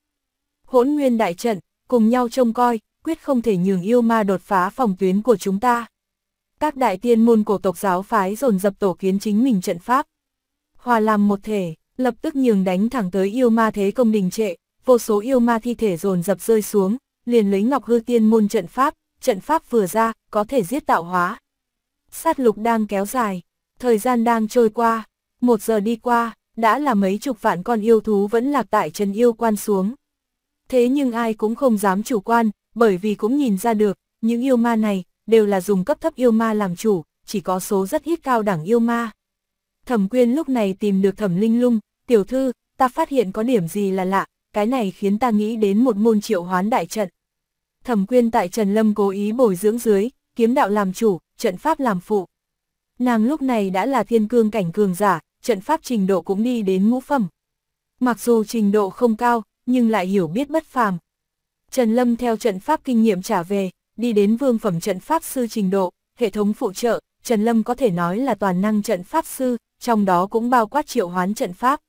S1: Hỗn nguyên đại trận, cùng nhau trông coi, quyết không thể nhường yêu ma đột phá phòng tuyến của chúng ta. Các đại tiên môn cổ tộc giáo phái dồn dập tổ kiến chính mình trận pháp. Hòa làm một thể, lập tức nhường đánh thẳng tới yêu ma thế công đình trệ, vô số yêu ma thi thể dồn dập rơi xuống, liền lấy ngọc hư tiên môn trận pháp, trận pháp vừa ra, có thể giết tạo hóa. Sát lục đang kéo dài, thời gian đang trôi qua, một giờ đi qua, đã là mấy chục vạn con yêu thú vẫn lạc tại trần yêu quan xuống. Thế nhưng ai cũng không dám chủ quan, bởi vì cũng nhìn ra được, những yêu ma này đều là dùng cấp thấp yêu ma làm chủ, chỉ có số rất ít cao đẳng yêu ma. Thẩm quyên lúc này tìm được thẩm linh lung, tiểu thư, ta phát hiện có điểm gì là lạ, cái này khiến ta nghĩ đến một môn triệu hoán đại trận. Thẩm quyên tại Trần Lâm cố ý bồi dưỡng dưới, kiếm đạo làm chủ, trận pháp làm phụ. Nàng lúc này đã là thiên cương cảnh cường giả, trận pháp trình độ cũng đi đến ngũ phẩm. Mặc dù trình độ không cao, nhưng lại hiểu biết bất phàm. Trần Lâm theo trận pháp kinh nghiệm trả về, đi đến vương phẩm trận pháp sư trình độ, hệ thống phụ trợ, Trần Lâm có thể nói là toàn năng trận pháp sư, trong đó cũng bao quát triệu hoán trận pháp.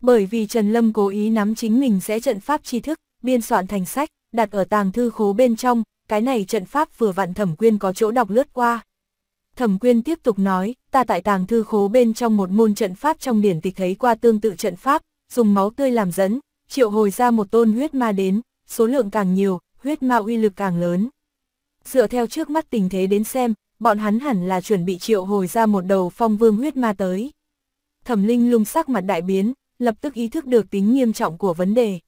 S1: Bởi vì Trần Lâm cố ý nắm chính mình sẽ trận pháp tri thức, biên soạn thành sách, đặt ở tàng thư khố bên trong, cái này trận pháp vừa vặn thẩm quyên có chỗ đọc lướt qua. Thẩm Quyên tiếp tục nói, ta tại tàng thư khố bên trong một môn trận pháp trong điển tịch thấy qua tương tự trận pháp, dùng máu tươi làm dẫn, triệu hồi ra một tôn huyết ma đến, số lượng càng nhiều, huyết ma uy lực càng lớn. Dựa theo trước mắt tình thế đến xem, bọn hắn hẳn là chuẩn bị triệu hồi ra một đầu phong vương huyết ma tới. Thẩm Linh lung sắc mặt đại biến, lập tức ý thức được tính nghiêm trọng của vấn đề.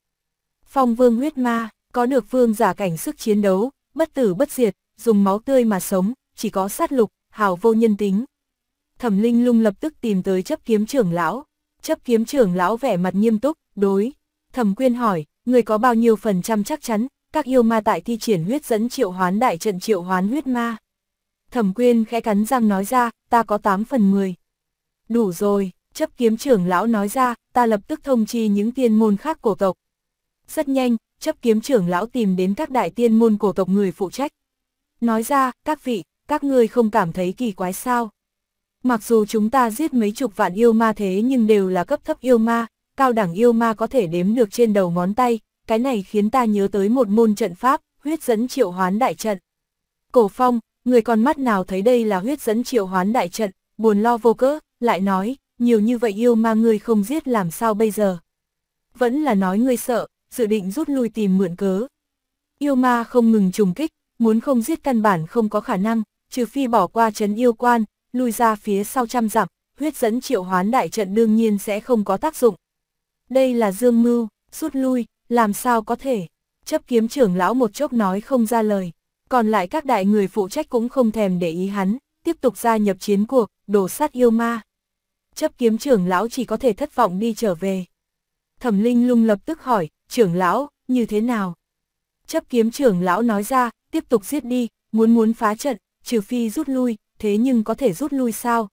S1: Phong vương huyết ma, có được vương giả cảnh sức chiến đấu, bất tử bất diệt, dùng máu tươi mà sống, chỉ có sát lục, hào vô nhân tính. Thẩm Linh Lung lập tức tìm tới chấp kiếm trưởng lão. Chấp kiếm trưởng lão vẻ mặt nghiêm túc, đối. Thẩm Quyên hỏi, người có bao nhiêu phần trăm chắc chắn, các yêu ma tại thi triển huyết dẫn triệu hoán đại trận triệu hoán huyết ma. Thẩm Quyên khẽ cắn răng nói ra, ta có 8 phần 10. Đủ rồi, chấp kiếm trưởng lão nói ra, ta lập tức thông chi những tiên môn khác cổ tộc. Rất nhanh, chấp kiếm trưởng lão tìm đến các đại tiên môn cổ tộc người phụ trách. Nói ra, các vị, các ngươi không cảm thấy kỳ quái sao? Mặc dù chúng ta giết mấy chục vạn yêu ma thế nhưng đều là cấp thấp yêu ma, cao đẳng yêu ma có thể đếm được trên đầu ngón tay, cái này khiến ta nhớ tới một môn trận pháp, huyết dẫn triệu hoán đại trận. Cổ phong, người còn mắt nào thấy đây là huyết dẫn triệu hoán đại trận, buồn lo vô cớ, lại nói, nhiều như vậy yêu ma ngươi không giết làm sao bây giờ. Vẫn là nói ngươi sợ, dự định rút lui tìm mượn cớ. Yêu ma không ngừng trùng kích, muốn không giết căn bản không có khả năng, trừ phi bỏ qua trấn yêu quan, lui ra phía sau trăm dặm, huyết dẫn triệu hoán đại trận đương nhiên sẽ không có tác dụng. Đây là dương mưu, rút lui, làm sao có thể. Chấp kiếm trưởng lão một chốc nói không ra lời, còn lại các đại người phụ trách cũng không thèm để ý hắn, tiếp tục gia nhập chiến cuộc, đổ sát yêu ma. Chấp kiếm trưởng lão chỉ có thể thất vọng đi trở về. Thẩm Linh lung lập tức hỏi, trưởng lão, như thế nào? Chấp kiếm trưởng lão nói ra, tiếp tục giết đi, muốn muốn phá trận, trừ phi rút lui, thế nhưng có thể rút lui sao?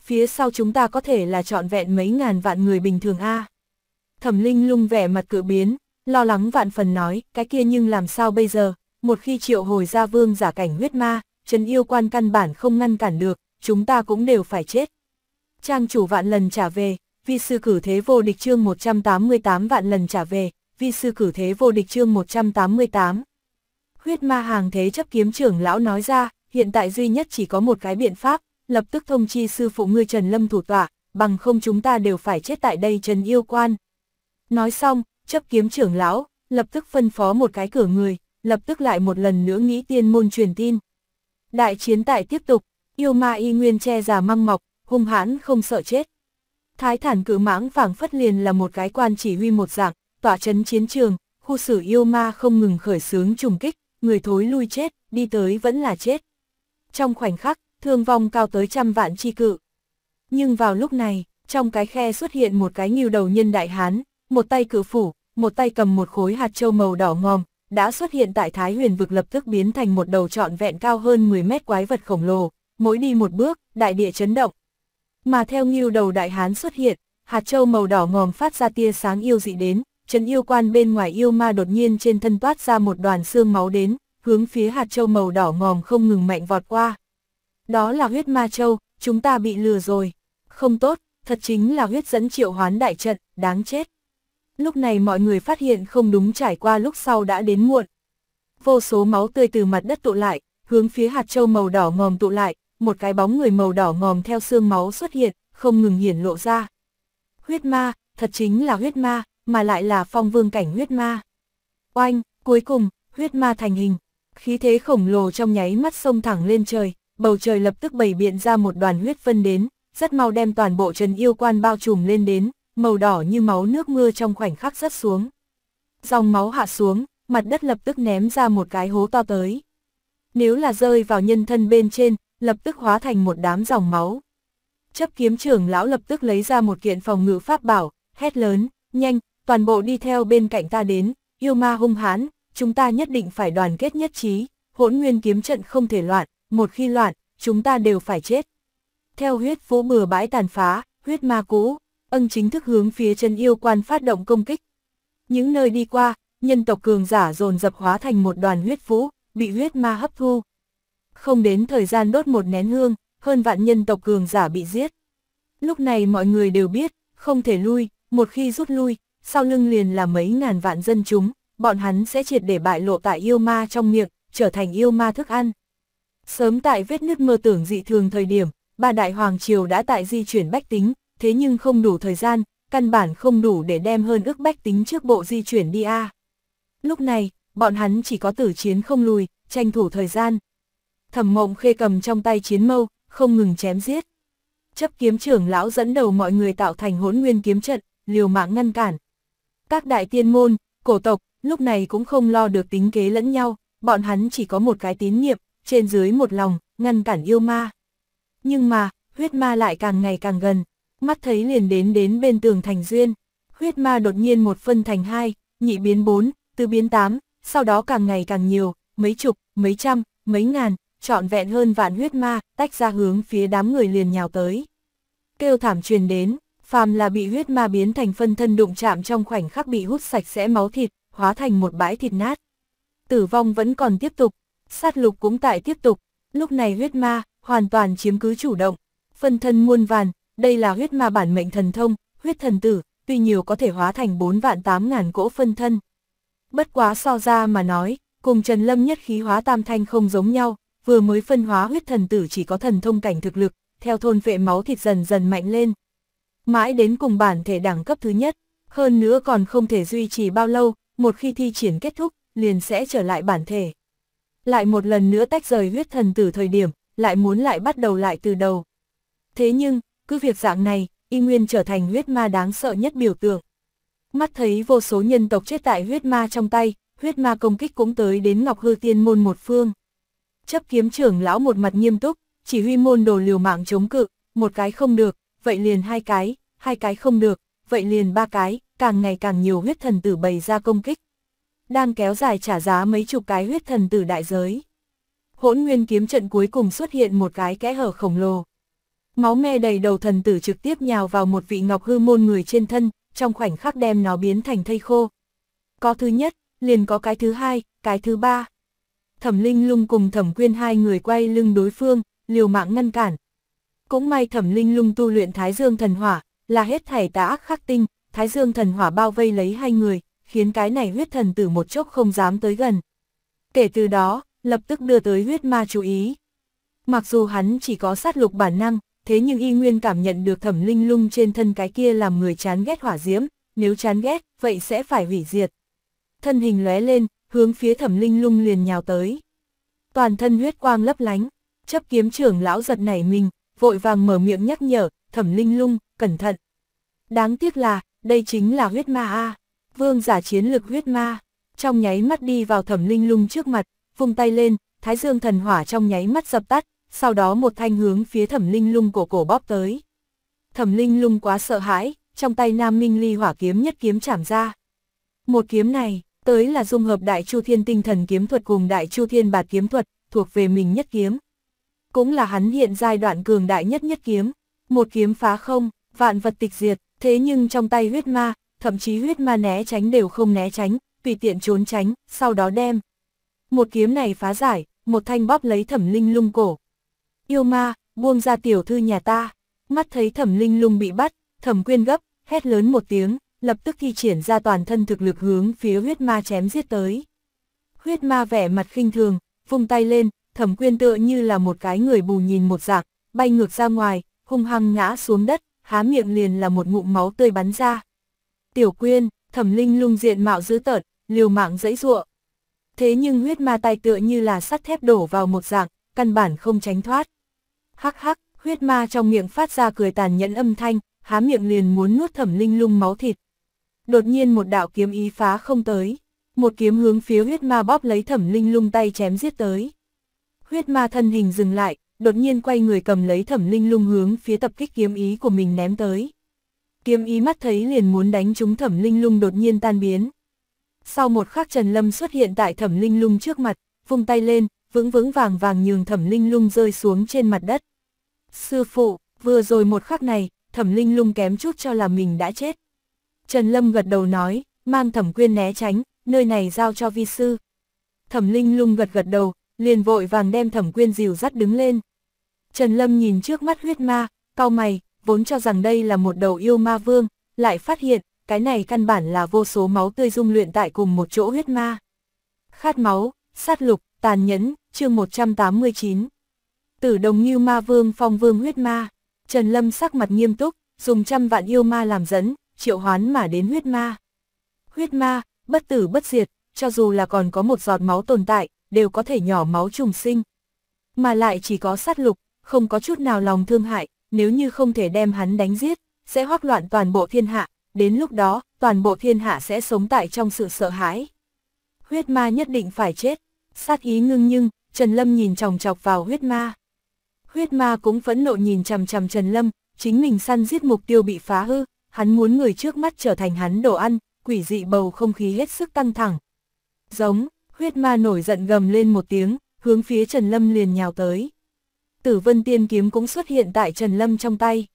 S1: Phía sau chúng ta có thể là trọn vẹn mấy ngàn vạn người bình thường a. Thẩm Linh lung vẻ mặt cự biến, lo lắng vạn phần nói, cái kia nhưng làm sao bây giờ, một khi triệu hồi ra vương giả cảnh huyết ma, trấn yêu quan căn bản không ngăn cản được, chúng ta cũng đều phải chết. Trang chủ vạn lần trả về, vi sư cử thế vô địch chương 188 vạn lần trả về, vi sư cử thế vô địch chương 188. Huyết ma hàng thế chấp kiếm trưởng lão nói ra, hiện tại duy nhất chỉ có một cái biện pháp, lập tức thông chi sư phụ ngươi Trần Lâm thủ tọa, bằng không chúng ta đều phải chết tại đây Trần Yêu Quan. Nói xong, chấp kiếm trưởng lão, lập tức phân phó một cái cửa người, lập tức lại một lần nữa nghĩ tiên môn truyền tin. Đại chiến tại tiếp tục, yêu ma y nguyên che già măng mọc, hung hãn không sợ chết. Thái thản cử mãng phảng phất liền là một cái quan chỉ huy một dạng, tỏa chấn chiến trường, khu xử yêu ma không ngừng khởi sướng trùng kích, người thối lui chết, đi tới vẫn là chết trong khoảnh khắc, thương vong cao tới trăm vạn chi cự. Nhưng vào lúc này, trong cái khe xuất hiện một cái nghiêu đầu nhân đại hán, một tay cự phủ, một tay cầm một khối hạt châu màu đỏ ngòm, đã xuất hiện tại Thái Huyền vực lập tức biến thành một đầu trọn vẹn cao hơn 10 mét quái vật khổng lồ, mỗi đi một bước, đại địa chấn động. Mà theo nghiêu đầu đại hán xuất hiện, hạt châu màu đỏ ngòm phát ra tia sáng yêu dị đến, chấn yêu quan bên ngoài yêu ma đột nhiên trên thân toát ra một đoàn xương máu đến, hướng phía hạt châu màu đỏ ngòm không ngừng mạnh vọt qua. Đó là huyết ma châu, chúng ta bị lừa rồi. Không tốt, thật chính là huyết dẫn triệu hoán đại trận, đáng chết. Lúc này mọi người phát hiện không đúng trải qua lúc sau đã đến muộn. Vô số máu tươi từ mặt đất tụ lại, hướng phía hạt châu màu đỏ ngòm tụ lại, một cái bóng người màu đỏ ngòm theo xương máu xuất hiện, không ngừng hiển lộ ra. Huyết ma, thật chính là huyết ma, mà lại là phong vương cảnh huyết ma. Oanh, cuối cùng, huyết ma thành hình, khí thế khổng lồ trong nháy mắt sông thẳng lên trời, bầu trời lập tức bày biện ra một đoàn huyết phân đến, rất mau đem toàn bộ trần yêu quan bao trùm lên đến, màu đỏ như máu nước mưa trong khoảnh khắc rớt xuống. Dòng máu hạ xuống, mặt đất lập tức ném ra một cái hố to tới. Nếu là rơi vào nhân thân bên trên, lập tức hóa thành một đám dòng máu. Chấp kiếm trưởng lão lập tức lấy ra một kiện phòng ngự pháp bảo, hét lớn, nhanh, toàn bộ đi theo bên cạnh ta đến, yêu ma hung hãn, chúng ta nhất định phải đoàn kết nhất trí, hỗn nguyên kiếm trận không thể loạn, một khi loạn, chúng ta đều phải chết. Theo huyết vũ bừa bãi tàn phá, huyết ma cũ, ân chính thức hướng phía chân yêu quan phát động công kích. Những nơi đi qua, nhân tộc cường giả dồn dập hóa thành một đoàn huyết vũ, bị huyết ma hấp thu. Không đến thời gian đốt một nén hương, hơn vạn nhân tộc cường giả bị giết. Lúc này mọi người đều biết, không thể lui, một khi rút lui, sau lưng liền là mấy ngàn vạn dân chúng, bọn hắn sẽ triệt để bại lộ tại yêu ma trong miệng, trở thành yêu ma thức ăn. Sớm tại vết nứt mơ tưởng dị thường thời điểm, ba đại hoàng triều đã tại di chuyển bách tính, thế nhưng không đủ thời gian, căn bản không đủ để đem hơn ước bách tính trước bộ di chuyển đi a. Lúc này, bọn hắn chỉ có tử chiến không lùi, tranh thủ thời gian. Thẩm mộng khê cầm trong tay chiến mâu, không ngừng chém giết. Chấp kiếm trưởng lão dẫn đầu mọi người tạo thành hỗn nguyên kiếm trận, liều mạng ngăn cản. Các đại tiên môn, cổ tộc, lúc này cũng không lo được tính kế lẫn nhau, bọn hắn chỉ có một cái tín niệm, trên dưới một lòng, ngăn cản yêu ma. Nhưng mà, huyết ma lại càng ngày càng gần, mắt thấy liền đến đến bên tường thành duyên. Huyết ma đột nhiên một phân thành hai, nhị biến bốn, tứ biến tám, sau đó càng ngày càng nhiều, mấy chục, mấy trăm, mấy ngàn, trọn vẹn hơn vạn huyết ma, tách ra hướng phía đám người liền nhào tới. Kêu thảm truyền đến, phàm là bị huyết ma biến thành phân thân đụng chạm trong khoảnh khắc bị hút sạch sẽ máu thịt, hóa thành một bãi thịt nát. Tử vong vẫn còn tiếp tục, sát lục cũng tại tiếp tục, lúc này huyết ma, hoàn toàn chiếm cứ chủ động, phân thân muôn vàn, đây là huyết ma bản mệnh thần thông, huyết thần tử, tuy nhiều có thể hóa thành 4 vạn 8 ngàn cỗ phân thân. Bất quá so ra mà nói, cùng Trần Lâm nhất khí hóa tam thanh không giống nhau, vừa mới phân hóa huyết thần tử chỉ có thần thông cảnh thực lực, theo thôn vệ máu thịt dần dần mạnh lên. Mãi đến cùng bản thể đẳng cấp thứ nhất, hơn nữa còn không thể duy trì bao lâu, một khi thi triển kết thúc, liền sẽ trở lại bản thể. Lại một lần nữa tách rời huyết thần từ thời điểm, lại muốn lại bắt đầu lại từ đầu. Thế nhưng, cứ việc dạng này, y nguyên trở thành huyết ma đáng sợ nhất biểu tượng. Mắt thấy vô số nhân tộc chết tại huyết ma trong tay, huyết ma công kích cũng tới đến Ngọc Hư Tiên môn một phương. Chấp kiếm trưởng lão một mặt nghiêm túc, chỉ huy môn đồ liều mạng chống cự, một cái không được, vậy liền hai cái, hai cái không được, vậy liền ba cái, càng ngày càng nhiều huyết thần tử bày ra công kích. Đang kéo dài trả giá mấy chục cái huyết thần tử đại giới. Hỗn nguyên kiếm trận cuối cùng xuất hiện một cái kẽ hở khổng lồ. Máu me đầy đầu thần tử trực tiếp nhào vào một vị ngọc hư môn người trên thân, trong khoảnh khắc đem nó biến thành thây khô. Có thứ nhất, liền có cái thứ hai, cái thứ ba. Thẩm Linh Lung cùng Thẩm Quyên hai người quay lưng đối phương, liều mạng ngăn cản. Cũng may Thẩm Linh Lung tu luyện Thái Dương Thần Hỏa, là hết thảy tà ác khắc tinh, Thái Dương thần hỏa bao vây lấy hai người, khiến cái này huyết thần tử một chốc không dám tới gần. Kể từ đó, lập tức đưa tới huyết ma chú ý. Mặc dù hắn chỉ có sát lục bản năng, thế nhưng y nguyên cảm nhận được thẩm linh lung trên thân cái kia làm người chán ghét hỏa diễm, nếu chán ghét, vậy sẽ phải hủy diệt. Thân hình lóe lên, hướng phía thẩm linh lung liền nhào tới. Toàn thân huyết quang lấp lánh, chấp kiếm trưởng lão giật nảy mình, vội vàng mở miệng nhắc nhở, thẩm linh lung, cẩn thận. Đáng tiếc là, đây chính là huyết ma A, vương giả chiến lực huyết ma, trong nháy mắt đi vào thẩm linh lung trước mặt, vung tay lên, thái dương thần hỏa trong nháy mắt dập tắt, sau đó một thanh hướng phía thẩm linh lung cổ cổ bóp tới. Thẩm linh lung quá sợ hãi, trong tay nam minh ly hỏa kiếm nhất kiếm chạm ra. Một kiếm này, tới là dung hợp đại chu thiên tinh thần kiếm thuật cùng đại chu thiên bạt kiếm thuật, thuộc về mình nhất kiếm. Cũng là hắn hiện giai đoạn cường đại nhất nhất kiếm, một kiếm phá không, vạn vật tịch diệt, Thế nhưng trong tay huyết ma, thậm chí huyết ma né tránh đều không né tránh, tùy tiện trốn tránh, sau đó đem. Một kiếm này phá giải, một thanh bóp lấy thẩm linh lung cổ. Yêu ma, buông ra tiểu thư nhà ta. Mắt thấy thẩm linh lung bị bắt, thẩm quyên gấp, hét lớn một tiếng, lập tức thi triển ra toàn thân thực lực hướng phía huyết ma chém giết tới. Huyết ma vẻ mặt khinh thường, vung tay lên, thẩm quyên tựa như là một cái người bù nhìn một dạng, bay ngược ra ngoài, hung hăng ngã xuống đất, há miệng liền là một ngụm máu tươi bắn ra. Tiểu quyên, thẩm linh lung diện mạo dữ tợn, liều mạng dẫy ruộng. Thế nhưng huyết ma tay tựa như là sắt thép đổ vào một dạng, căn bản không tránh thoát. Hắc hắc, huyết ma trong miệng phát ra cười tàn nhẫn âm thanh, há miệng liền muốn nuốt thẩm linh lung máu thịt. Đột nhiên một đạo kiếm ý phá không tới, một kiếm hướng phía huyết ma bóp lấy thẩm linh lung tay chém giết tới. Huyết ma thân hình dừng lại, đột nhiên quay người cầm lấy thẩm linh lung hướng phía tập kích kiếm ý của mình ném tới. Kiếm ý mắt thấy liền muốn đánh trúng thẩm linh lung đột nhiên tan biến. Sau một khắc Trần Lâm xuất hiện tại thẩm linh lung trước mặt, vung tay lên, vững vững vàng vàng nhường thẩm linh lung rơi xuống trên mặt đất. Sư phụ, vừa rồi một khắc này, thẩm linh lung kém chút cho là mình đã chết. Trần Lâm gật đầu nói, mang thẩm quyên né tránh, nơi này giao cho vi sư. Thẩm linh lung gật gật đầu, liền vội vàng đem thẩm quyên dìu dắt đứng lên. Trần Lâm nhìn trước mắt huyết ma, cau mày, vốn cho rằng đây là một đầu yêu ma vương, lại phát hiện, cái này căn bản là vô số máu tươi dung luyện tại cùng một chỗ huyết ma. Khát máu, sát lục, tàn nhẫn, chương 189. Tử đồng như ma vương phong vương huyết ma, Trần Lâm sắc mặt nghiêm túc, dùng trăm vạn yêu ma làm dẫn, triệu hoán mà đến huyết ma. Huyết ma, bất tử bất diệt, cho dù là còn có một giọt máu tồn tại, đều có thể nhỏ máu trùng sinh. Mà lại chỉ có sát lục, không có chút nào lòng thương hại, nếu như không thể đem hắn đánh giết, sẽ hoắc loạn toàn bộ thiên hạ, đến lúc đó, toàn bộ thiên hạ sẽ sống tại trong sự sợ hãi. Huyết ma nhất định phải chết, sát ý ngưng nhưng, Trần Lâm nhìn chòng chọc vào huyết ma. Huyết ma cũng phẫn nộ nhìn chằm chằm Trần Lâm, chính mình săn giết mục tiêu bị phá hư, hắn muốn người trước mắt trở thành hắn đồ ăn, quỷ dị bầu không khí hết sức căng thẳng. Giống, Huyết ma nổi giận gầm lên một tiếng, hướng phía Trần Lâm liền nhào tới. Tử vân tiên kiếm cũng xuất hiện tại Trần Lâm trong tay.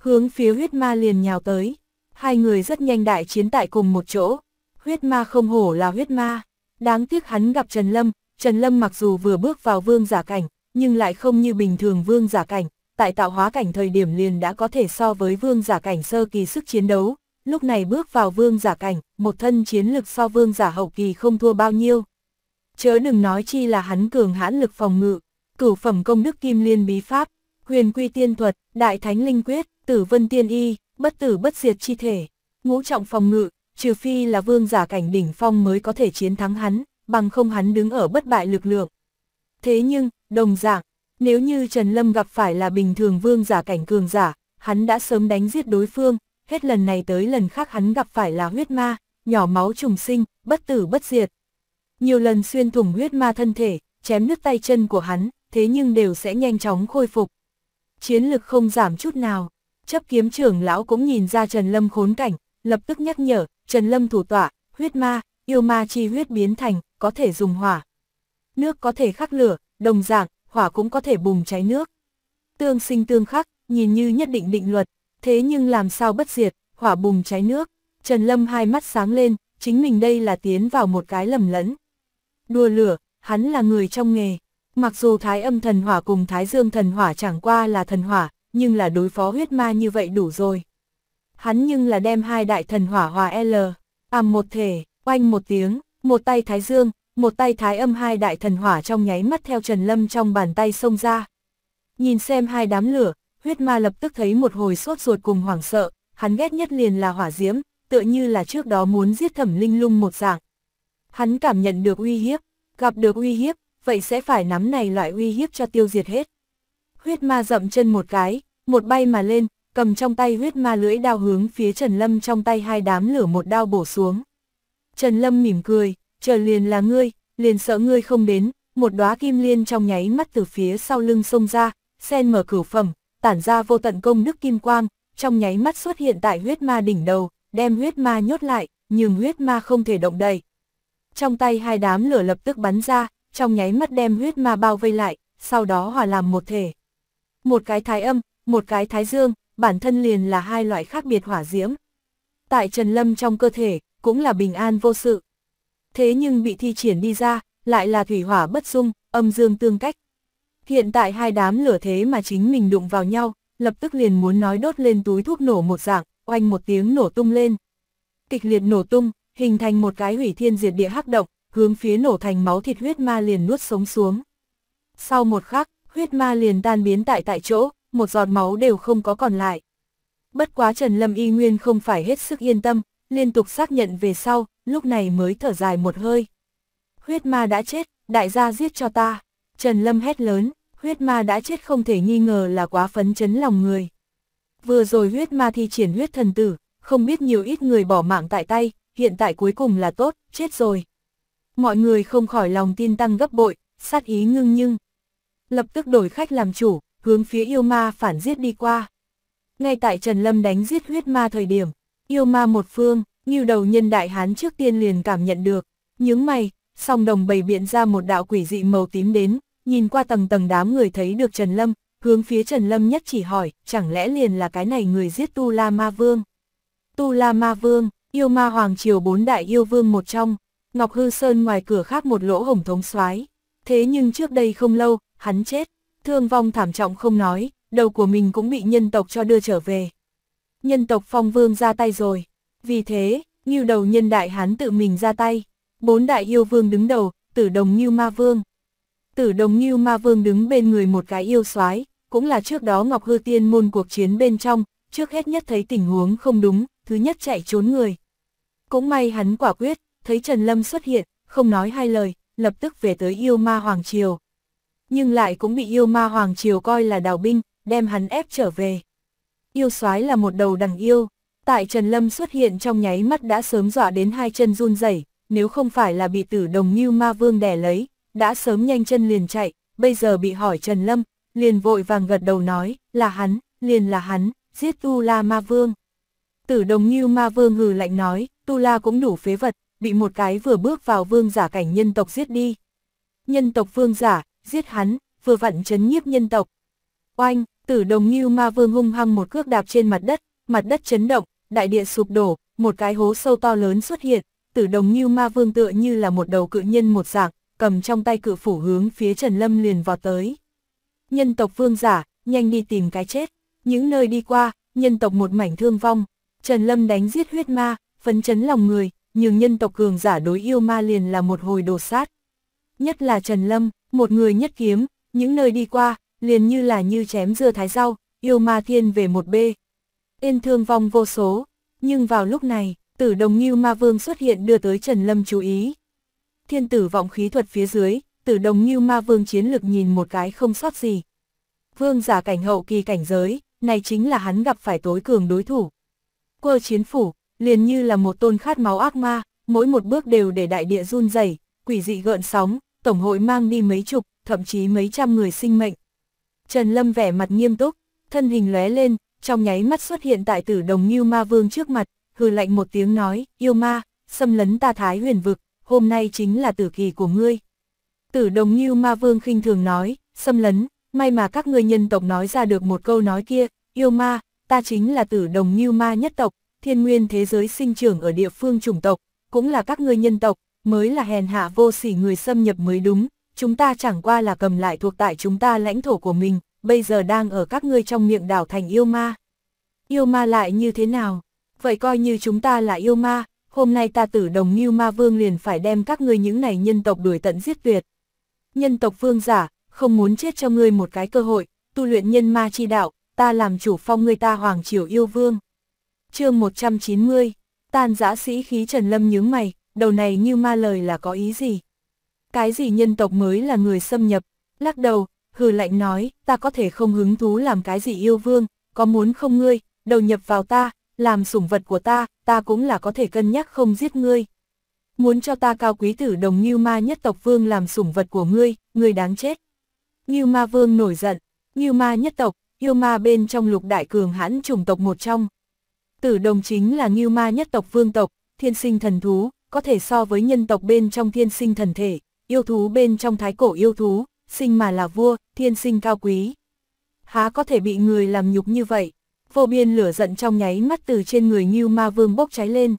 S1: Hướng phía huyết ma liền nhào tới. Hai người rất nhanh đại chiến tại cùng một chỗ. Huyết ma không hổ là huyết ma. Đáng tiếc hắn gặp Trần Lâm, Trần Lâm mặc dù vừa bước vào vương giả cảnh, nhưng lại không như bình thường vương giả cảnh, tại tạo hóa cảnh thời điểm liền đã có thể so với vương giả cảnh sơ kỳ sức chiến đấu, lúc này bước vào vương giả cảnh, một thân chiến lực so vương giả hậu kỳ không thua bao nhiêu. Chớ đừng nói chi là hắn cường hãn lực phòng ngự, cửu phẩm công đức kim liên bí pháp, huyền quy tiên thuật, đại thánh linh quyết, tử vân tiên y, bất tử bất diệt chi thể, ngũ trọng phòng ngự, trừ phi là vương giả cảnh đỉnh phong mới có thể chiến thắng hắn, bằng không hắn đứng ở bất bại lực lượng. Thế nhưng, đồng dạng, nếu như Trần Lâm gặp phải là bình thường vương giả cảnh cường giả, hắn đã sớm đánh giết đối phương, hết lần này tới lần khác hắn gặp phải là huyết ma, nhỏ máu trùng sinh, bất tử bất diệt. Nhiều lần xuyên thủng huyết ma thân thể, chém nứt tay chân của hắn, thế nhưng đều sẽ nhanh chóng khôi phục. Chiến lực không giảm chút nào, chấp kiếm trưởng lão cũng nhìn ra Trần Lâm khốn cảnh, lập tức nhắc nhở, Trần Lâm thủ tỏa huyết ma, yêu ma chi huyết biến thành, có thể dùng hỏa. Nước có thể khắc lửa, đồng dạng, hỏa cũng có thể bùng cháy nước. Tương sinh tương khắc, nhìn như nhất định định luật, Thế nhưng làm sao bất diệt, hỏa bùng cháy nước, Trần Lâm hai mắt sáng lên, chính mình đây là tiến vào một cái lầm lẫn. đùa lửa, hắn là người trong nghề. Mặc dù thái âm thần hỏa cùng thái dương thần hỏa chẳng qua là thần hỏa, nhưng là đối phó huyết ma như vậy đủ rồi. Hắn nhưng là đem hai đại thần hỏa hòa L, àm một thể, oanh một tiếng, một tay thái dương, một tay thái âm hai đại thần hỏa trong nháy mắt theo Trần Lâm trong bàn tay xông ra. Nhìn xem hai đám lửa, huyết ma lập tức thấy một hồi sốt ruột cùng hoảng sợ, hắn ghét nhất liền là hỏa diễm, tựa như là trước đó muốn giết thẩm linh lung một dạng. Hắn cảm nhận được uy hiếp, gặp được uy hiếp, vậy sẽ phải nắm này loại uy hiếp cho tiêu diệt hết. Huyết ma dậm chân một cái, một bay mà lên, cầm trong tay huyết ma lưỡi đao hướng phía Trần Lâm trong tay hai đám lửa một đao bổ xuống. Trần Lâm mỉm cười, chờ liền là ngươi, liền sợ ngươi không đến, một đóa kim liên trong nháy mắt từ phía sau lưng xông ra, sen mở cửu phẩm, tản ra vô tận công đức kim quang, trong nháy mắt xuất hiện tại huyết ma đỉnh đầu, đem huyết ma nhốt lại, nhưng huyết ma không thể động đậy. Trong tay hai đám lửa lập tức bắn ra, trong nháy mắt đem huyết ma bao vây lại, sau đó hòa làm một thể. Một cái thái âm, một cái thái dương, bản thân liền là hai loại khác biệt hỏa diễm. Tại Trần Lâm trong cơ thể, cũng là bình an vô sự. Thế nhưng bị thi triển đi ra, lại là thủy hỏa bất dung, âm dương tương cách. Hiện tại hai đám lửa thế mà chính mình đụng vào nhau, lập tức liền muốn nói đốt lên túi thuốc nổ một dạng, oanh một tiếng nổ tung lên. Kịch liệt nổ tung, hình thành một cái hủy thiên diệt địa hắc động, hướng phía nổ thành máu thịt huyết ma liền nuốt sống xuống. Sau một khắc, huyết ma liền tan biến tại tại chỗ, một giọt máu đều không có còn lại. Bất quá Trần Lâm Y Nguyên không phải hết sức yên tâm, liên tục xác nhận về sau, lúc này mới thở dài một hơi. Huyết ma đã chết, đại gia giết cho ta. Trần Lâm hét lớn, huyết ma đã chết không thể nghi ngờ là quá phấn chấn lòng người. Vừa rồi huyết ma thi triển huyết thần tử, không biết nhiều ít người bỏ mạng tại tay, hiện tại cuối cùng là tốt, chết rồi. Mọi người không khỏi lòng tin tăng gấp bội, sát ý ngưng nhưng. Lập tức đổi khách làm chủ, hướng phía yêu ma phản giết đi qua. Ngay tại Trần Lâm đánh giết huyết ma thời điểm, yêu ma một phương, như đầu nhân đại hán trước tiên liền cảm nhận được, những mày, song đồng bày biện ra một đạo quỷ dị màu tím đến, nhìn qua tầng tầng đám người thấy được Trần Lâm, hướng phía Trần Lâm nhất chỉ hỏi, chẳng lẽ liền là cái này người giết Tu La Ma Vương. Tu La Ma Vương, yêu ma hoàng triều bốn đại yêu vương một trong, Ngọc Hư Sơn ngoài cửa khác một lỗ hổng thống soái Thế nhưng trước đây không lâu, hắn chết, thương vong thảm trọng không nói, đầu của mình cũng bị nhân tộc cho đưa trở về. Nhân tộc phong vương ra tay rồi, vì thế, như đầu nhân đại hắn tự mình ra tay, bốn đại yêu vương đứng đầu, tử đồng như ma vương, Tử đồng Ngưu Ma Vương đứng bên người một cái yêu soái cũng là trước đó Ngọc Hư Tiên môn cuộc chiến bên trong, trước hết nhất thấy tình huống không đúng, thứ nhất chạy trốn người. Cũng may hắn quả quyết, thấy Trần Lâm xuất hiện, không nói hai lời, lập tức về tới yêu ma Hoàng Triều. Nhưng lại cũng bị yêu ma Hoàng Triều coi là đào binh, đem hắn ép trở về. Yêu soái là một đầu đằng yêu, tại Trần Lâm xuất hiện trong nháy mắt đã sớm dọa đến hai chân run rẩy nếu không phải là bị tử đồng như ma vương đẻ lấy, đã sớm nhanh chân liền chạy, bây giờ bị hỏi Trần Lâm, liền vội vàng gật đầu nói, là hắn, liền là hắn, giết Tu La Ma Vương. Tử đồng như Ma Vương hừ lạnh nói, Tu La cũng đủ phế vật, bị một cái vừa bước vào vương giả cảnh nhân tộc giết đi. Nhân tộc vương giả, giết hắn, vừa vặn chấn nhiếp nhân tộc. Oanh, tử đồng như ma vương hung hăng một cước đạp trên mặt đất, mặt đất chấn động, đại địa sụp đổ, một cái hố sâu to lớn xuất hiện, tử đồng như ma vương tựa như là một đầu cự nhân một dạng, cầm trong tay cự phủ hướng phía Trần Lâm liền vọt tới. Nhân tộc vương giả, nhanh đi tìm cái chết, những nơi đi qua, nhân tộc một mảnh thương vong, Trần Lâm đánh giết huyết ma, phấn chấn lòng người, nhưng nhân tộc cường giả đối yêu ma liền là một hồi đồ sát. Nhất là Trần Lâm, một người nhất kiếm, những nơi đi qua, liền như là như chém dưa thái rau, yêu ma thiên về một bê. Yên thương vong vô số, nhưng vào lúc này, tử đồng nghiêu ma vương xuất hiện đưa tới Trần Lâm chú ý thiên tử vọng khí thuật phía dưới, tử đồng như ma vương chiến lực nhìn một cái không sót gì. Vương giả cảnh hậu kỳ cảnh giới, này chính là hắn gặp phải tối cường đối thủ. Quơ chiến phủ, liền như là một tôn khát máu ác ma, mỗi một bước đều để đại địa run rẩy, quỷ dị gợn sóng, tổng hội mang đi mấy chục, thậm chí mấy trăm người sinh mệnh. Trần Lâm vẻ mặt nghiêm túc, thân hình lóe lên, trong nháy mắt xuất hiện tại tử đồng như Ma Vương trước mặt, hừ lạnh một tiếng nói, yêu ma, xâm lấn ta Thái huyền vực, hôm nay chính là tử kỳ của ngươi. Tử đồng như ma vương khinh thường nói, xâm lấn, may mà các ngươi nhân tộc nói ra được một câu nói kia, yêu ma, ta chính là tử đồng như ma nhất tộc, thiên nguyên thế giới sinh trưởng ở địa phương chủng tộc, cũng là các ngươi nhân tộc, mới là hèn hạ vô sỉ người xâm nhập mới đúng, chúng ta chẳng qua là cầm lại thuộc tại chúng ta lãnh thổ của mình, bây giờ đang ở các ngươi trong miệng đảo thành yêu ma. Yêu ma lại như thế nào? Vậy coi như chúng ta là yêu ma, hôm nay ta tử đồng Ngưu Ma Vương liền phải đem các ngươi những này nhân tộc đuổi tận giết tuyệt. Nhân tộc vương giả, không muốn chết cho ngươi một cái cơ hội, tu luyện nhân ma chi đạo, ta làm chủ phong ngươi ta hoàng triều yêu vương. chương 190, tàn giã sĩ khí Trần Lâm nhướng mày, đầu này Ngưu Ma lời là có ý gì? Cái gì nhân tộc mới là người xâm nhập, lắc đầu, hừ lạnh nói, ta có thể không hứng thú làm cái gì yêu vương, có muốn không ngươi, đầu nhập vào ta, làm sủng vật của ta, ta cũng là có thể cân nhắc không giết ngươi. Muốn cho ta cao quý tử đồng như Ma nhất tộc vương làm sủng vật của ngươi, ngươi đáng chết. Như Ma vương nổi giận, như Ma nhất tộc, yêu ma bên trong lục đại cường hãn chủng tộc một trong. Tử đồng chính là như Ma nhất tộc vương tộc, thiên sinh thần thú, có thể so với nhân tộc bên trong thiên sinh thần thể, yêu thú bên trong thái cổ yêu thú, sinh mà là vua, thiên sinh cao quý. Há có thể bị người làm nhục như vậy? vô biên lửa giận trong nháy mắt từ trên người Ngưu Ma Vương bốc cháy lên.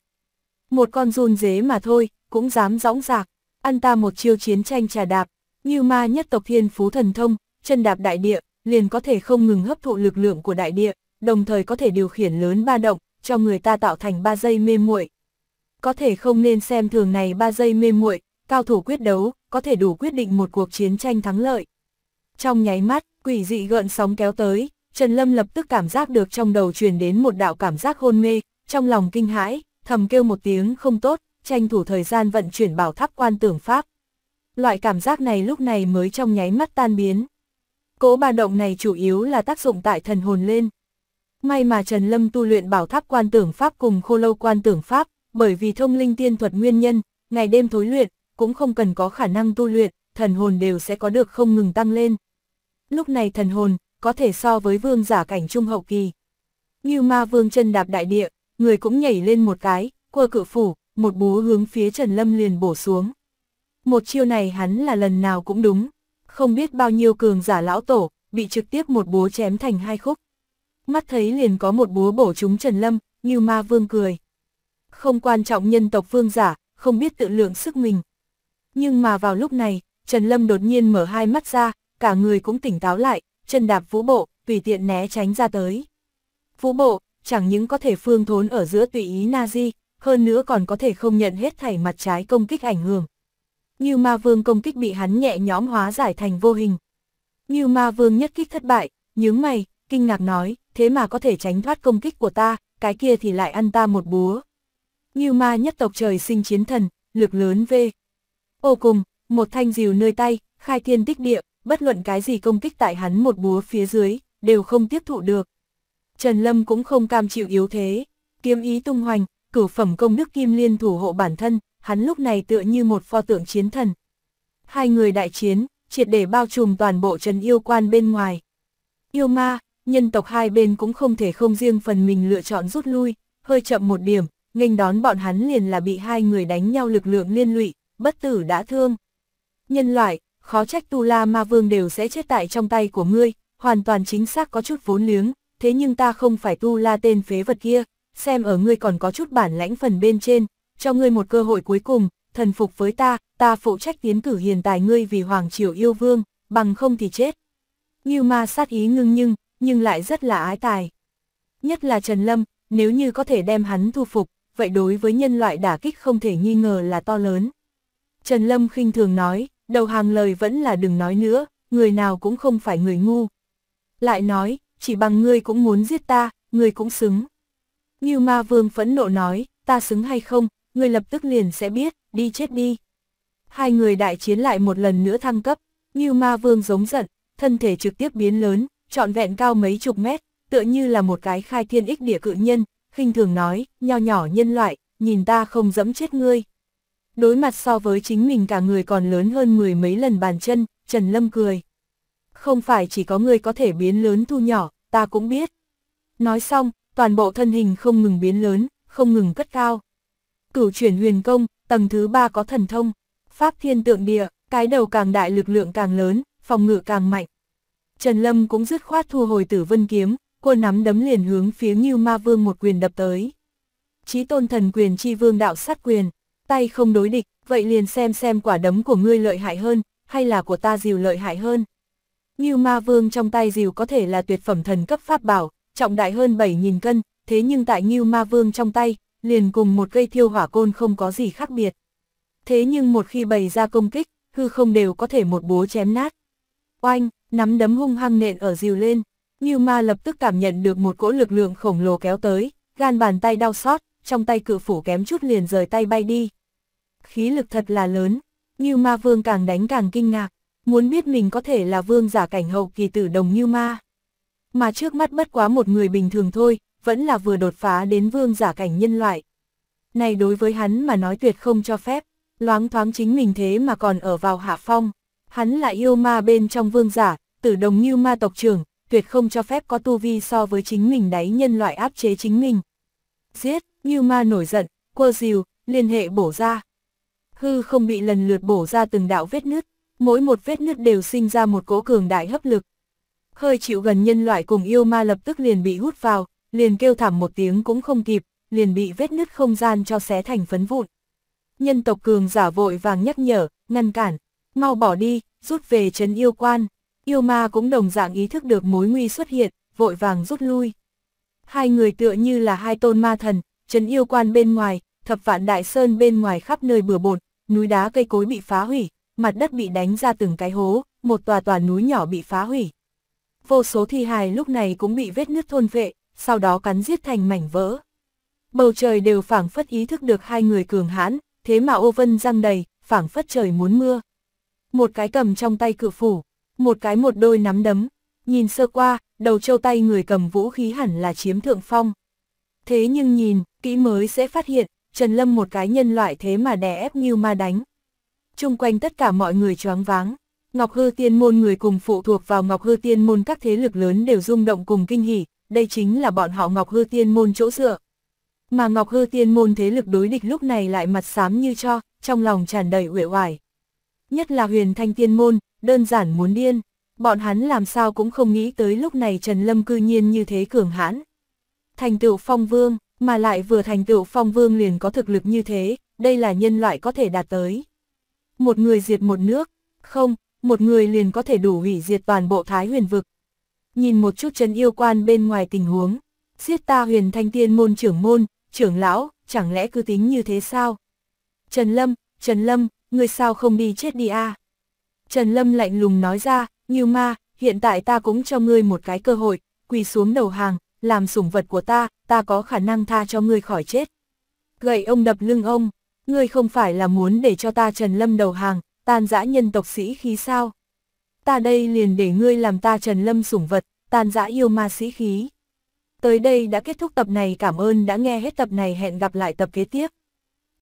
S1: Một con run dế mà thôi, cũng dám dõng dạc, ăn ta một chiêu chiến tranh trà đạp, Ngưu Ma nhất tộc thiên phú thần thông, chân đạp đại địa, liền có thể không ngừng hấp thụ lực lượng của đại địa, đồng thời có thể điều khiển lớn ba động, cho người ta tạo thành ba giây mê muội. Có thể không nên xem thường này ba giây mê muội, cao thủ quyết đấu, có thể đủ quyết định một cuộc chiến tranh thắng lợi. Trong nháy mắt, quỷ dị gợn sóng kéo tới, Trần Lâm lập tức cảm giác được trong đầu truyền đến một đạo cảm giác hôn mê, trong lòng kinh hãi, thầm kêu một tiếng không tốt, tranh thủ thời gian vận chuyển bảo tháp quan tưởng pháp. Loại cảm giác này lúc này mới trong nháy mắt tan biến. Cố bà động này chủ yếu là tác dụng tại thần hồn lên. May mà Trần Lâm tu luyện bảo tháp quan tưởng pháp cùng khô lâu quan tưởng pháp, bởi vì thông linh tiên thuật nguyên nhân, ngày đêm thối luyện, cũng không cần có khả năng tu luyện, thần hồn đều sẽ có được không ngừng tăng lên. Lúc này thần hồn, có thể so với vương giả cảnh trung hậu kỳ. Như ma vương chân đạp đại địa, người cũng nhảy lên một cái, quơ cự phủ, một búa hướng phía Trần Lâm liền bổ xuống. Một chiêu này hắn là lần nào cũng đúng, không biết bao nhiêu cường giả lão tổ, bị trực tiếp một búa chém thành hai khúc. Mắt thấy liền có một búa bổ trúng Trần Lâm, như ma vương cười. Không quan trọng nhân tộc vương giả, không biết tự lượng sức mình. Nhưng mà vào lúc này, Trần Lâm đột nhiên mở hai mắt ra, cả người cũng tỉnh táo lại, chân đạp vũ bộ, tùy tiện né tránh ra tới. Vũ bộ, chẳng những có thể phương thốn ở giữa tùy ý Nazi, hơn nữa còn có thể không nhận hết thảy mặt trái công kích ảnh hưởng. Như ma vương công kích bị hắn nhẹ nhõm hóa giải thành vô hình. Như ma vương nhất kích thất bại, nhướng mày, kinh ngạc nói, thế mà có thể tránh thoát công kích của ta, cái kia thì lại ăn ta một búa. Như ma nhất tộc trời sinh chiến thần, lực lớn về. Ô cùng, một thanh diều nơi tay, khai thiên tích địa, bất luận cái gì công kích tại hắn một búa phía dưới, đều không tiếp thụ được. Trần Lâm cũng không cam chịu yếu thế, kiếm ý tung hoành, cửu phẩm công đức kim liên thủ hộ bản thân, hắn lúc này tựa như một pho tượng chiến thần. Hai người đại chiến, triệt để bao trùm toàn bộ trần yêu quan bên ngoài. Yêu ma, nhân tộc hai bên cũng không thể không riêng phần mình lựa chọn rút lui, hơi chậm một điểm, nghênh đón bọn hắn liền là bị hai người đánh nhau lực lượng liên lụy, bất tử đã thương. Nhân loại, khó trách tu la ma vương đều sẽ chết tại trong tay của ngươi, hoàn toàn chính xác có chút vốn liếng, thế nhưng ta không phải tu la tên phế vật kia, xem ở ngươi còn có chút bản lãnh phần bên trên, cho ngươi một cơ hội cuối cùng, thần phục với ta, ta phụ trách tiến cử hiền tài ngươi vì hoàng triều yêu vương, bằng không thì chết. Như ma sát ý ngưng nhưng, nhưng lại rất là ái tài. Nhất là Trần Lâm, nếu như có thể đem hắn thu phục, vậy đối với nhân loại đả kích không thể nghi ngờ là to lớn. Trần Lâm khinh thường nói, đầu hàng lời vẫn là đừng nói nữa, người nào cũng không phải người ngu. Lại nói, chỉ bằng ngươi cũng muốn giết ta, ngươi cũng xứng. Như ma vương phẫn nộ nói, ta xứng hay không, ngươi lập tức liền sẽ biết, đi chết đi. Hai người đại chiến lại một lần nữa thăng cấp, như ma vương giống giận, thân thể trực tiếp biến lớn, trọn vẹn cao mấy chục mét, tựa như là một cái khai thiên ích địa cự nhân, khinh thường nói, nho nhỏ nhân loại, nhìn ta không dẫm chết ngươi đối mặt so với chính mình cả người còn lớn hơn mười mấy lần bàn chân, Trần Lâm cười. Không phải chỉ có người có thể biến lớn thu nhỏ, ta cũng biết. Nói xong, toàn bộ thân hình không ngừng biến lớn, không ngừng cất cao. Cửu chuyển huyền công, tầng thứ ba có thần thông, pháp thiên tượng địa, cái đầu càng đại lực lượng càng lớn, phòng ngự càng mạnh. Trần Lâm cũng dứt khoát thu hồi tử vân kiếm, cô nắm đấm liền hướng phía như Ma Vương một quyền đập tới. Chí tôn thần quyền chi vương đạo sát quyền, tay không đối địch, vậy liền xem xem quả đấm của ngươi lợi hại hơn, hay là của ta dìu lợi hại hơn. Như ma vương trong tay dìu có thể là tuyệt phẩm thần cấp pháp bảo, trọng đại hơn 7.000 cân, thế nhưng tại Ngưu Ma Vương trong tay, liền cùng một cây thiêu hỏa côn không có gì khác biệt. Thế nhưng một khi bày ra công kích, hư không đều có thể một búa chém nát. Oanh, nắm đấm hung hăng nện ở dìu lên, Ngưu Ma lập tức cảm nhận được một cỗ lực lượng khổng lồ kéo tới, gan bàn tay đau xót, trong tay cự phủ kém chút liền rời tay bay đi. Khí lực thật là lớn, như ma vương càng đánh càng kinh ngạc, muốn biết mình có thể là vương giả cảnh hậu kỳ tử đồng như ma. Mà trước mắt bất quá một người bình thường thôi, vẫn là vừa đột phá đến vương giả cảnh nhân loại. Này đối với hắn mà nói tuyệt không cho phép, loáng thoáng chính mình thế mà còn ở vào hạ phong. Hắn là yêu ma bên trong vương giả, tử đồng như ma tộc trưởng, tuyệt không cho phép có tu vi so với chính mình đáy nhân loại áp chế chính mình. Giết! Như ma nổi giận, quơ dìu, liên hệ bổ ra. Hư không bị lần lượt bổ ra từng đạo vết nứt, mỗi một vết nứt đều sinh ra một cỗ cường đại hấp lực. Hơi chịu gần nhân loại cùng yêu ma lập tức liền bị hút vào, liền kêu thảm một tiếng cũng không kịp, liền bị vết nứt không gian cho xé thành phấn vụn. Nhân tộc cường giả vội vàng nhắc nhở, ngăn cản, mau bỏ đi, rút về trấn yêu quan. Yêu ma cũng đồng dạng ý thức được mối nguy xuất hiện, vội vàng rút lui. Hai người tựa như là hai tôn ma thần, trấn yêu quan bên ngoài, thập vạn đại sơn bên ngoài khắp nơi bừa bộn, núi đá cây cối bị phá hủy, mặt đất bị đánh ra từng cái hố, một tòa tòa núi nhỏ bị phá hủy. Vô số thi hài lúc này cũng bị vết nứt thôn vệ, sau đó cắn giết thành mảnh vỡ. Bầu trời đều phảng phất ý thức được hai người cường hãn, thế mà ô vân răng đầy, phảng phất trời muốn mưa. Một cái cầm trong tay cự phủ, một cái một đôi nắm đấm, nhìn sơ qua, đầu châu tay người cầm vũ khí hẳn là chiếm thượng phong thế nhưng nhìn, kỹ mới sẽ phát hiện, Trần Lâm một cái nhân loại thế mà đè ép như ma đánh. Trung quanh tất cả mọi người choáng váng, Ngọc Hư Tiên Môn người cùng phụ thuộc vào Ngọc Hư Tiên Môn các thế lực lớn đều rung động cùng kinh hỉ, đây chính là bọn họ Ngọc Hư Tiên Môn chỗ dựa. Mà Ngọc Hư Tiên Môn thế lực đối địch lúc này lại mặt xám như cho, trong lòng tràn đầy uể oải. Nhất là huyền thanh tiên môn, đơn giản muốn điên, bọn hắn làm sao cũng không nghĩ tới lúc này Trần Lâm cư nhiên như thế cường hãn thành tựu phong vương, mà lại vừa thành tựu phong vương liền có thực lực như thế, đây là nhân loại có thể đạt tới. Một người diệt một nước, không, một người liền có thể đủ hủy diệt toàn bộ thái huyền vực. Nhìn một chút chân yêu quan bên ngoài tình huống, giết ta huyền thanh tiên môn trưởng môn, trưởng lão, chẳng lẽ cứ tính như thế sao? Trần Lâm, Trần Lâm, người sao không đi chết đi a Trần Lâm lạnh lùng nói ra, như ma, hiện tại ta cũng cho ngươi một cái cơ hội, quỳ xuống đầu hàng, làm sủng vật của ta, ta có khả năng tha cho ngươi khỏi chết. Gậy ông đập lưng ông, ngươi không phải là muốn để cho ta Trần Lâm đầu hàng, tan dã nhân tộc sĩ khí sao? Ta đây liền để ngươi làm ta Trần Lâm sủng vật, tan dã yêu ma sĩ khí. Tới đây đã kết thúc tập này cảm ơn đã nghe hết tập này hẹn gặp lại tập kế tiếp.